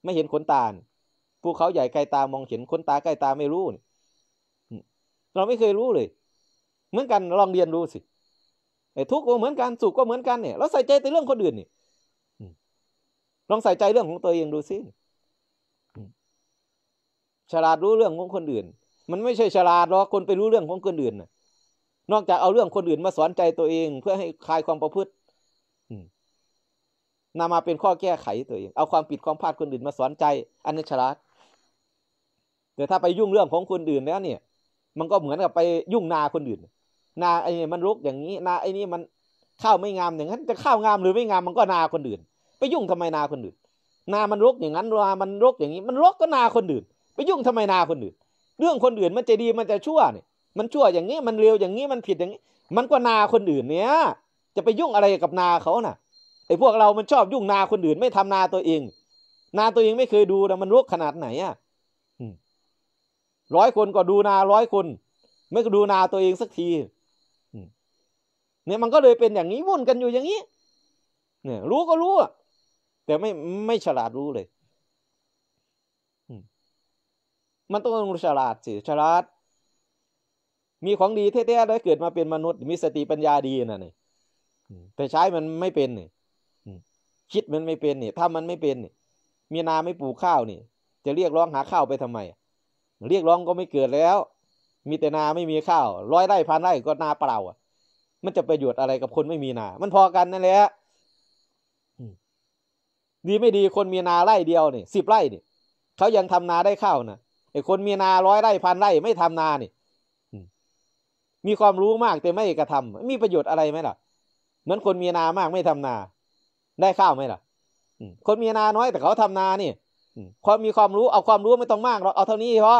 ไม่เห็นขนตาภูเขาใหญ่ไกลตามองเห็นคนตาใกล้ตาไม่รู้เราไม่เคยรู้เลย เหมือนกันลองเรียนรู้สิทุกข์ก็เหมือนกันสุขก็เหมือนกันเนี่ยเราใส่ใจแต่เรื่องคนอื่นนี่ลองใส่ใจเรื่องของตัวเองดูสิฉลาดรู้เรื่องของคนอื่นมันไม่ใช่ฉลาดหรอกคนไปรู้เรื่องของคนอื่นนอกจากเอาเรื่องคนอื่นมาสอนใจตัวเอง เพื่อให้คลายความประพฤตินำมาเป็นข้อแก้ไขตัวเองเอาความผิดความพลาดคนอื่นมาสอนใจอันนี้ฉลาดแต่ถ้าไปยุ่งเรื่องของคนอื่นแล้วเนี่ย มันก็เหมือนกับไปยุ่งนาคนอื่นนาไอ้นี่มันรุกอย่างนี้ นา ไอ้นี่มันข้าวไม่งามอย่างนั้นจะข้าวงามหรือไม่งามมันก็นาคนอื่นไปยุ่งทำไมนาคนอื่น นามันรกอย่างนั้นรามันรกอย่างนี้มันรกก็นาคนอื่น ไปยุ่งทำไมนาคนอื่น เรื่องคนอื่นมันจะดีมันจะชั่วเนี่ยมันชั่วอย่างนี้มันเร็วอย่างนี้มันผิดอย่างนี้มันก็นาคนอื่น เนี่ยจะไปยุ่งอะไรกับนาเขาน่ะไอ้พวกเรามันชอบยุ่งนาคนอื่น ไม่ทำนาตัวเอง นาตัวเองไม่เคยดูนะมันรกขนาดไหนอ่ะร้อยคนก็ดูนาร้อยคน ไม่ก็ดูนาตัวเองสักทีเนี่ยมันก็เลยเป็นอย่างนี้วุ่นกันอยู่อย่างนี้เนี่ย รู้ก็รู้อ่ะแต่ไม่ไม่ฉลาดรู้เลย มันต้องฉลาดสิ ฉลาด มีของดีแท้ๆแล้วเกิดมาเป็นมนุษย์มีสติปัญญาดีนะนี่แต่ใช้มันไม่เป็นนี่คิดมันไม่เป็นนี่ถ้ามันไม่เป็นนี่มีนาไม่ปลูกข้าวนี่จะเรียกร้องหาข้าวไปทำไมเรียกร้องก็ไม่เกิดแล้ว มีแต่นาไม่มีข้าวร้อยไร่พันไร่ก็นาเปล่าอ่ะมันจะประโยชน์อะไรกับคนไม่มีนา มันพอกันนั่นแหละดีไม่ดีคนมีนาไร่เดียวนี่สิบไร่นี่เขายังทำนาได้ข้าวนะไอ้คนมีนาร้อยไร่พันไร่ไม่ทำนานี่มีความรู้มากแต่ไม่กระทำมีประโยชน์อะไรไหมล่ะเหมือนคนมีนามากไม่ทำนา ได้ข้าวไหมล่ะคนมีนาน้อยแต่เขาทำนานี่ความมีความรู้เอาความรู้ไม่ต้องมากเราเอาเท่านี้พอ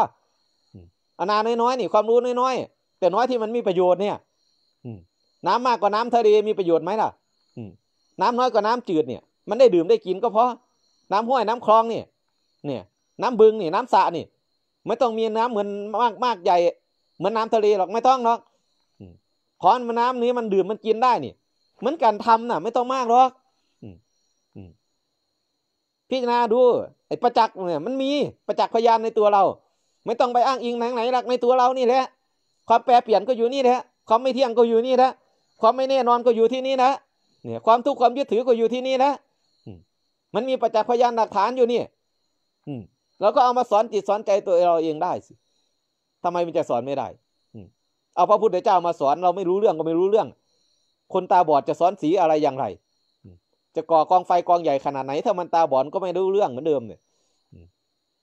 อานาน้อยๆนี่ ความรู้น้อยๆแต่น้อยที่มันมีประโยชน์เนี่ยน้ำมากกว่าน้ำทะเลมีประโยชน์ไหมล่ะน้ำน้อยกว่าน้ำจืดเนี่ยมันได้ดื่มได้กินก็เพราะน้ำห้วยน้ำคลองนี่เนี่ยน้ำบึงนี่น้ำสระนี่ไม่ต้องมีน้ำเหมือนมากมากใหญ่เหมือนน้าทะเลหรอกไม่ต้องหรอกขอนมันน้ำนี้มันดื่มมันกินได้นี่เหมือนกันทำน่ะ ไม่ต้องมากหรอกพิจารณาดูไอ้ประจักษ์เนี่ย มันมีประจักษ์พยานในตัวเรา ไม่ต้องไปอ้างอิงไหนไหนหลักในตัวเรานี่แหละ ความแปรเปลี่ยนก็อยู่นี่แหละความไม่เที่ยงก็อยู่นี่แหละความไม่แน่นอนก็อยู่ที่นี่นะเนี่ย ความทุกข์ความยึดถือก็อยู่ที่นี่นะมันมีประจักษ์พยานหลักฐานอยู่นี่อืแเราก็เอามาสอนจิตสอนใจตัวเราเองได้สิทำไมมันจะสอนไม่ได้ อืเอาพระพุทธเจ้ามาสอนเราไม่รู้เรื่องก็ไม่รู้เรื่อง คนตาบอดจะสอนสีอะไรอย่างไร จะก่อกองไฟกองใหญ่ขนาดไหน ถ้ามันตาบอดก็ไม่รู้เรื่องเหมือนเดิมเนี่ย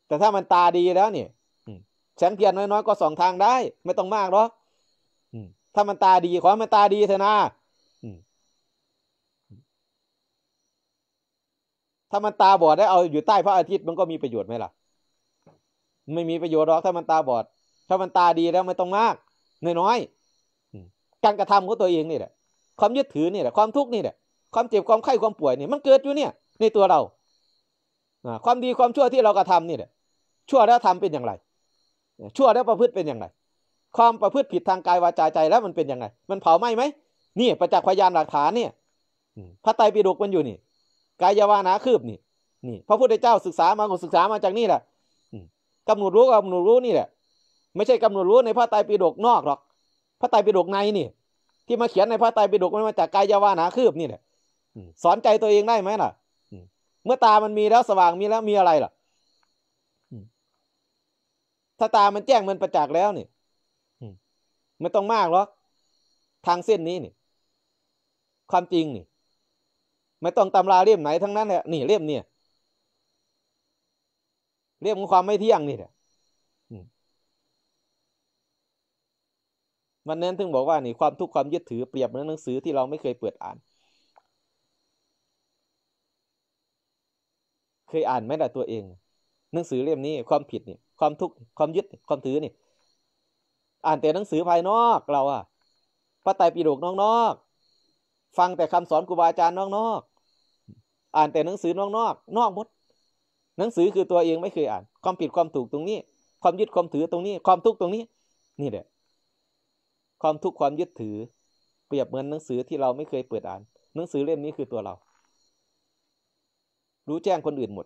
แต่ถ้ามันตาดีแล้วเนี่ยแสงเทียนน้อย ๆ ก็สองทางได้ไม่ต้องมากหรอกถ้ามันตาดีขอให้มันตาดีเถอะนะถ้ามันตาบอดได้เอาอยู่ใต้พระอาทิตย์มันก็มีประโยชน์ไหมล่ะ ไม่มีประโยชน์หรอก ถ้ามันตาบอด ถ้ามันตาดีแล้ว ไม่ต้องมากน้อยยการกระทำของตัวเองนี่แหละ ความยึดถือนี่แหละ ความทุกข์นี่แหละ ความเจ็บความไข้ ความป่วยนี่ มันเกิดอยู่เนี่ย ในตัวเรา ความดีความชั่วที่เรากระทำนี่แหละ ชั่วแล้วทำเป็นอย่างไร ชั่วแล้วประพฤติเป็นอย่างไร ความประพฤติผิดทางกายวาจาใจแล้วมันเป็นอย่างไรมันเผาไหม้ไหมนี่ประจักษ์พยานหลักฐานเนี่ย พระไตรปิฎกมันอยู่นี่กายวานาคืบนี่ นี่ พระพุทธเจ้าศึกษามาก็ศึกษามาจากนี่แหละกำหนดรู้กำหนดรู้นี่แหละไม่ใช่กำหนดรู้ในพระไตรปิฎกนอกหรอก พระไตรปิฎกในนี่ ที่มาเขียนในพระไตรปิฎกมันมาจากกายวานาคืบนี่แหละสอนใจตัวเองได้ไหมล่ะเมื่อตามันมีแล้วสว่างมีแล้วมีอะไรล่ะถ้าตามันแจ้งมันประจักษ์แล้วนี่ไม่ต้องมากหรอกทางเส้นนี้นี่ความจริงนี่ไม่ต้องตำราเล่มไหนทั้งนั้นแหละนี่เล่มเนี่ยเล่มของความไม่เที่ยงนี่แหละมันน้นถึงบอกว่านี่ ความทุกข์ความยึดถือเปรียบเหมือนหนังสือที่เราไม่เคยเปิดอ่าน เคยอ่านไหมล่ะตัวเอง หนังสือเล่มนี้ความผิดนี่ความทุกข์ความยึดความถือนี่ อ่านแต่หนังสือภายนอกเราอะพระไตรปิฎกนอกๆฟังแต่คำสอนครูบาอาจารย์นอกๆอ่านแต่หนังสือนอก นอกนอกหมดหนังสือคือตัวเองไม่เคยอ่าน ความผิดความถูกตรงนี้ ความยึดความถือตรงนี้ ความทุกข์ตรงนี้ นี่แหละ ความทุกข์ความยึดถือ เปรียบเหมือนหนังสือที่เราไม่เคยเปิดอ่าน หนังสือเล่มนี้คือตัวเรา รู้แจ้งคนอื่นหมด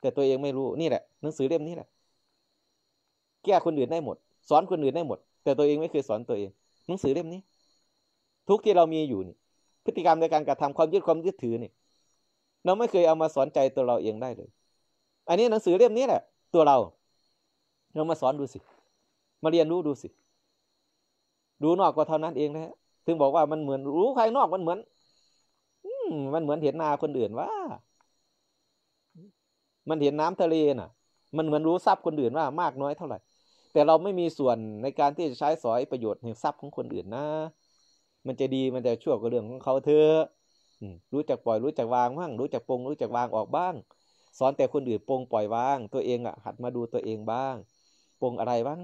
แต่ตัวเองไม่รู้ นี่แหละ หนังสือเล่มนี้แหละ แก้คนอื่นได้หมด สอนคนอื่นได้หมด แต่ตัวเองไม่เคยสอนตัวเอง หนังสือเล่มนี้ ทุกที่เรามีอยู่นี่ พฤติกรรมในการกระทำความยึดความยึดถือนี่เราไม่เคยเอามาสอนใจตัวเราเองได้เลย อันนี้หนังสือเล่มนี้แหละตัวเรา เรามาสอนดูสิ มาเรียนรู้ดูสิ ดูนอกก็เท่านั้นเองนะฮะถึงบอกว่ามันเหมือนรู้ภายนอกมันเหมือน อืมันเหมือนเห็นนาคนอื่นว่า มันเห็นน้ำทะเลน่ะ มันเหมือนรู้ทรัพย์คนอื่นว่ามากน้อยเท่าไหร่ แต่เราไม่มีส่วนในการที่จะใช้สอยประโยชน์แห่งทรัพย์ของคนอื่นนะ มันจะดีมันจะชั่วก็เรื่องของเขาเถอะรู้จักปล่อยรู้จักวางบ้างรู้จักปรงรู้จักวางออกบ้าง สอนแต่คนอื่นปรงปล่อยวางตัวเองอ่ะหัดมาดูตัวเองบ้าง ปรงอะไรบ้าง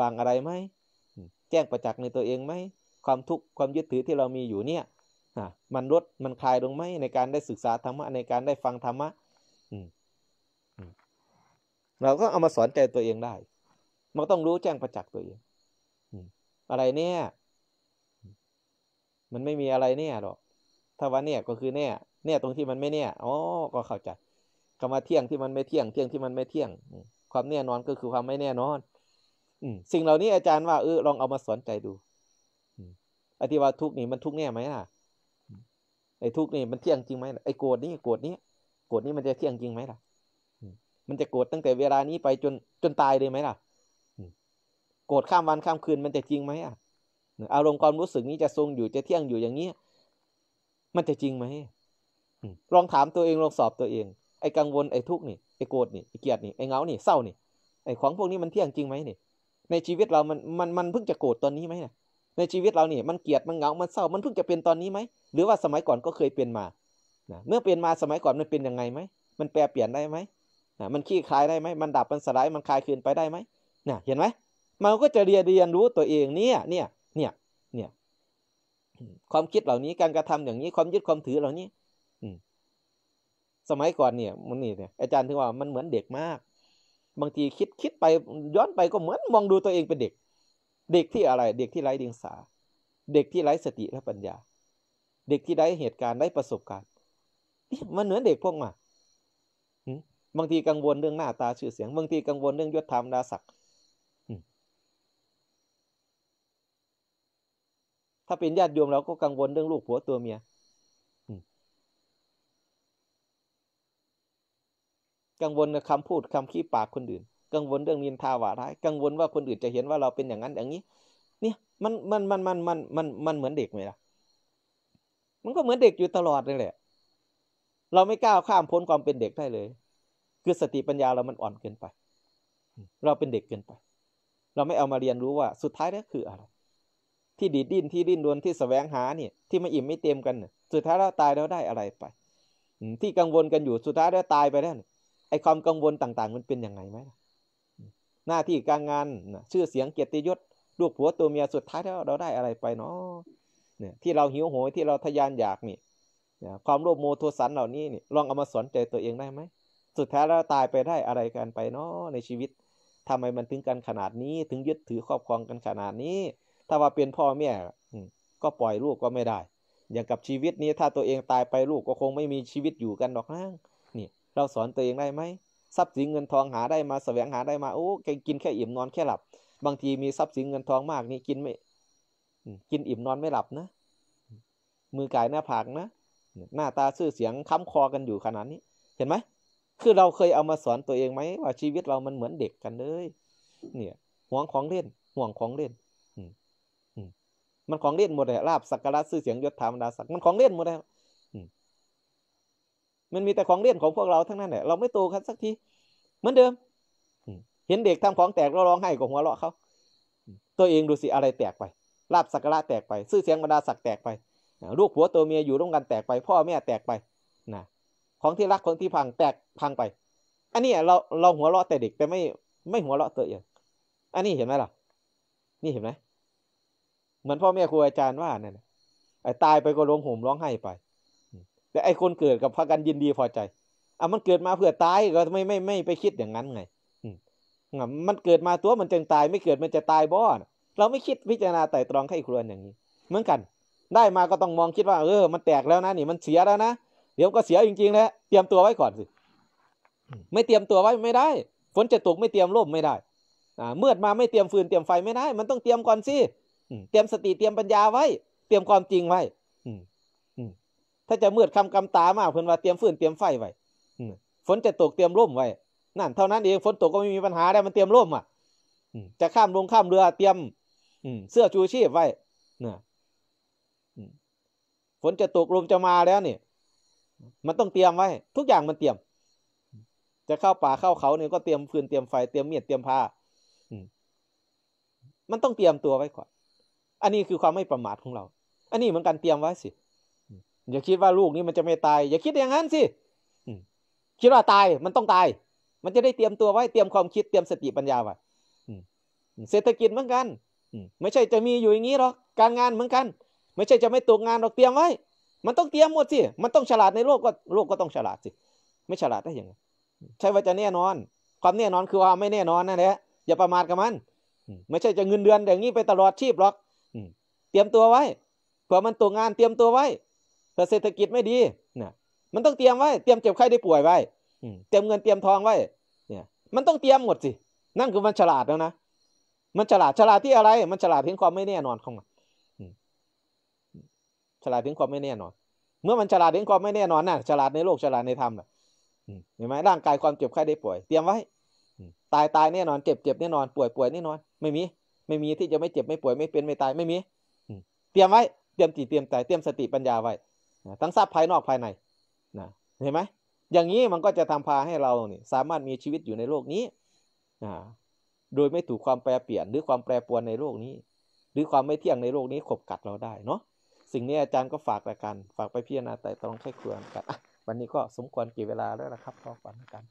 วางอะไรไหมแจ้งประจักษ์ในตัวเองไหม ความทุกข์ความยึดถือที่เรามีอยู่เนี่ยมันลดมันคลายลงไหมในการได้ศึกษาธรรมะในการได้ฟังธรรมะเราก็เอามาสอนใจตัวเองได้มันต้องรู้แจ้งประจักษ์ตัวเองอะไรเนี่ย มันไม่มีอะไรเนี่ยหรอกถ้าว่าเนี่ยก็คือเนี่ยเนี่ยตรงที่มันไม่เนี่ยอ๋อ ก็เข้าใจคำว่าเที่ยงที่มันไม่เที่ยง เที่ยงที่มันไม่เที่ยง ความแน่นอนก็คือความไม่แน่นอน อืสิ่งเหล่านี้อาจารย์ว่าเออลองเอามาสนใจดูอธิว่าทุกนี่มันทุกแน่ไหมล่ะ ไอ้ทุกนี่ มันเที่ยงจริงไหมไอ้โกรธนี่โกรธนี้โกรธนี่มันจะเที่ยงจริงไหมล่ะ มันจะโกรธตั้งแต่เวลานี้ไปจนจนตายเลยไหมล่ะ โกรธข้ามวันข้ามคืนมันจะจริงไหมอ่ะ อารมณ์ความรู้สึกนี้จะทรงอยู่จะเที่ยงอยู่อย่างนี้มันจะจริงไหมลองถามตัวเอง ลองสอบตัวเอง ไอ้กังวล ไอ้ทุกข์นี่ ไอ้โกรธนี่ ไอ้เกลียดนี่ ไอ้เงานี่ เศร้านี่ ไอ้ของพวกนี้มันเที่ยงจริงไหมนี่ ในชีวิตเรามันมัน มันเพิ่งจะโกรธตอนนี้ไหมนยในชีวิตเราเนี่ยมันเกลียด มันเงา มันเศร้า มันเพิ่งจะเป็นตอนนี้ไหม หรือว่าสมัยก่อนก็เคยเป็นมาเมื่อเป็นมาสมัยก่อนมันเป็นยังไงไหม มันแปลเปลี่ยนได้ไหมมันขี้คลายได้ไหมมัน ดับ มันสลาย มันคลายคืนไปได้ไหมเห็นไหมมันก็จะเรียนเรียนรู้ตัวเองเนี่ย เนี่ยความคิดเหล่านี้การกระทำอย่างนี้ความยึดความถือเหล่านี้ อืสมัยก่อนเนี่ยมันนี่เนี่ย อาจารย์ถึงว่ามันเหมือนเด็กมาก บางทีคิดคิดไปย้อนไปก็เหมือนมองดูตัวเองเป็นเด็ก เด็กที่อะไร เด็กที่ไร้เดียงสา เด็กที่ไร้สติและปัญญา เด็กที่ได้เหตุการณ์ได้ประสบการณ์ มันเหมือนเด็กพวกมาบางทีกังวลเรื่องหน้าตาชื่อเสียงบางทีกังวลเรื่องยศธรรมดาศักดิ์ถ้าเป็นญาติโยมเราก็กังวลเรื่องลูกผัวตัวเมีย กังวลกับคำพูดคำขี้ปากคนอื่น กังวลเรื่องนินทาว่าร้ายกังวลว่าคนอื่นจะเห็นว่าเราเป็นอย่างนั้นอย่างนี้ เนี่ย มันมันมันมันมันมันมันเหมือนเด็กไหมล่ะมันก็เหมือนเด็กอยู่ตลอดเลยแหละ เราไม่กล้าข้ามพ้นความเป็นเด็กได้เลย คือสติปัญญาเรามันอ่อนเกินไป เราเป็นเด็กเกินไป เราไม่เอามาเรียนรู้ว่าสุดท้ายนี่คืออะไรที่ดีดิ้นที่ดิ้นรนที่สแสวงหาเนี่ยที่ไม่อิ่มไม่เต็มกัน สุดท้ายแล้ว ตายแล้วได้อะไรไป ที่กังวลกันอยู่สุดท้ายแล้วตายไปแล้วไอ้ความกังวลต่างๆ มันเป็นยังไงไหมหน้าที่การงานชื่อเสียงเกียรติยศลูกผัวตัวเมียสุดท้ายแล้วเราได้อะไรไปเนาะเนี่ยที่เราหิวโหยที่เราทยานอยากนี่ความโลภโมโทสันเหล่านี้นี่ลองเอามาสอนใจตัวเองได้ไหมสุดท้ายแล้วตายไปได้อะไรกันไปเนาะในชีวิตทำไมมันถึงกันขนาดนี้ถึงยึดถือครอบครองกันขนาดนี้ถ้าว่าเป็นพ่อแม่ก็ปล่อยลูกก็ไม่ได้ อย่างกับชีวิตนี้ถ้าตัวเองตายไปลูก ก็คงไม่มีชีวิตอยู่กันหรอกนะนี่เราสอนตัวเองได้ไหมทรัพย์สินเงินทองหาได้มาแสวงหาได้มา โอ้แกกินแค่อิ่มนอนแค่หลับ บางทีมีทรัพย์สินเงินทองมากนี่กินไม่กินอิ่มนอนไม่หลับนะ มือกายหน้าผากนะ หน้าตาซื่อเสียงค้ำคอกันอยู่ขนาดนี้ เห็นไหม คือเราเคยเอามาสอนตัวเองไหมว่าชีวิตเรามันเหมือนเด็กกันเลย เนี่ยห่วงของเล่นห่วงของเล่นมันของเล่นหมดเลยลาบสักการะซื่อเสียงยศถาบรรดาศักดิ์มันของเล่นหมดเลยมันมีแต่ของเล่นของพวกเราทั้งนั้นแหละเราไม่โตครับสักทีเหมือนเดิมเห็นเด็กทำของแตก เราร้องไห้กับหัวเราะเขา ตัวเองดูสิ อะไรแตกไปลาบสักการะแตกไปซื่อเสียงบรรดาศักดิ์แตกไปลูกผัวตัวเมียอยู่ร่วมกันแตกไป พ่อแม่แตกไปนะของที่รักของที่พังแตกพังไป อันนี้เราเราหัวเราะแต่เด็กแต่ไม่ไม่หัวเราะตัวเองอันนี้เห็นไหมล่ะนี่เห็นไหมเหมือนพ่อแม่ครูอาจารย์ว่านั่นไอ้ตายไปก็ร้องห่มร้องไห้ไปแต่ไอ้คนเกิดกับพากันยินดีพอใจอ่ะมันเกิดมาเพื่อตายก็ไม่ไม่ไม่ไปคิดอย่างนั้นไงอ่มันเกิดมาตัวมันจึงตายไม่เกิดมันจะตายบ่เราไม่คิดพิจารณาไต่ตรองไข้ครวนอย่างนี้เหมือนกัน ได้มาก็ต้องมองคิดว่าเออมันแตกแล้วนะนี่มันเสียแล้วนะ เดี๋ยวก็เสียจริงๆแล้วเตรียมตัวไว้ก่อนสิ ไม่เตรียมตัวไว้ไม่ได้ ฝนจะตกไม่เตรียมร่มไม่ได้ อ่าเมื่อมาไม่เตรียมฟืนเตรียมไฟไม่ได้ มันต้องเตรียมก่อนสิเตรียมสติเตรียมปัญญาไว้ เตรียมความจริงไว้ ถ้าจะมืดคำกำตามากเพื่อนว่าเตรียมฟืนเตรียมไฟไว้ฝนจะตกเตรียมร่มไว้ นั่นเท่านั้นเองฝนตกก็ไม่มีปัญหาได้มันเตรียมร่มอ่ะจะข้ามลงข้ามเรือเตรียมเสื้อชูชีพไว้นะฝนจะตกลมจะมาแล้วนี่ มันต้องเตรียมไว้ ทุกอย่างมันเตรียม จะเข้าป่าเข้าเขาเนี่ยก็เตรียมฟืนเตรียมไฟเตรียมเมียดเตรียมผ้ามันต้องเตรียมตัวไว้ก่อนอันนี้คือความไม่ประมาทของเรา อันนี้เหมือนกันเตรียมไว้สิ อย่าคิดว่าลูกนี่มันจะไม่ตาย อย่าคิดอย่างนั้นสิ คิดว่าตาย มันต้องตาย มันจะได้เตรียมตัวไว้ เตรียมความคิด เตรียมสติปัญญาไว้เศรษฐกิจเหมือนกัน ไม่ใช่จะมีอยู่อย่างนี้หรอก การงานเหมือนกัน ไม่ใช่จะไม่ตกงานหรอก เตรียมไว้ มันต้องเตรียมหมดสิ มันต้องฉลาดในโลกก็โลกก็ต้องฉลาดสิ ไม่ฉลาดได้ยังไงใช่ว่าจะแน่นอน ความแน่นอนคือว่าไม่แน่นอนนั่นแหละ อย่าประมาทกับมัน ไม่ใช่จะเงินเดือนอย่างนี้ไปตลอดชีพหรอกเตรียมตัวไว้เผื่อมันตัวงานเตรียมตัวไว้เผื่อเศรษฐกิจไม่ดีนะมันต้องเตรียมไว้ เตรียมเจ็บไข้ได้ป่วยไว้เตรียมเงินเตรียมทองไว้ เนี่ย มันต้องเตรียมหมดสินั่นคือมันฉลาดแล้วนะ มันฉลาดฉลาดที่อะไรมันฉลาดเห็นความไม่แน่นอนของมันฉลาดเห็นความไม่แน่นอน เมื่อมันฉลาดเห็นความไม่แน่นอนน่ะฉลาดในโลกฉลาดในธรรมะเห็นไหมร่างกายความเจ็บไข้ได้ป่วยเตรียมไว้ตายตายแน่นอนเจ็บเจ็บแน่นอนป่วยป่วยแน่นอน ไม่มีไม่มีที่จะไม่เจ็บไม่ป่วยไม่เป็นไม่ตายไม่มีเตรียมไว้เตรียมจิตเตรียมใจเตรียมสติปัญญาไว้ทั้งทราบภายนอกภายในนะเห็นไหมอย่างนี้มันก็จะทำพาให้เราเนี่ย สามารถมีชีวิตอยู่ในโลกนี้โดยไม่ถูกความแปรเปลี่ยน หรือความแปรปรวนในโลกนี้ หรือความไม่เที่ยงในโลกนี้ขบกัดเราได้เนาะสิ่งนี้อาจารย์ก็ฝากไปกันฝากไปพิจารณาแต่ต้องใช้ควรกันวันนี้ก็ สมควรกี่เวลาแล้วล่ะครับก็ฝันกัน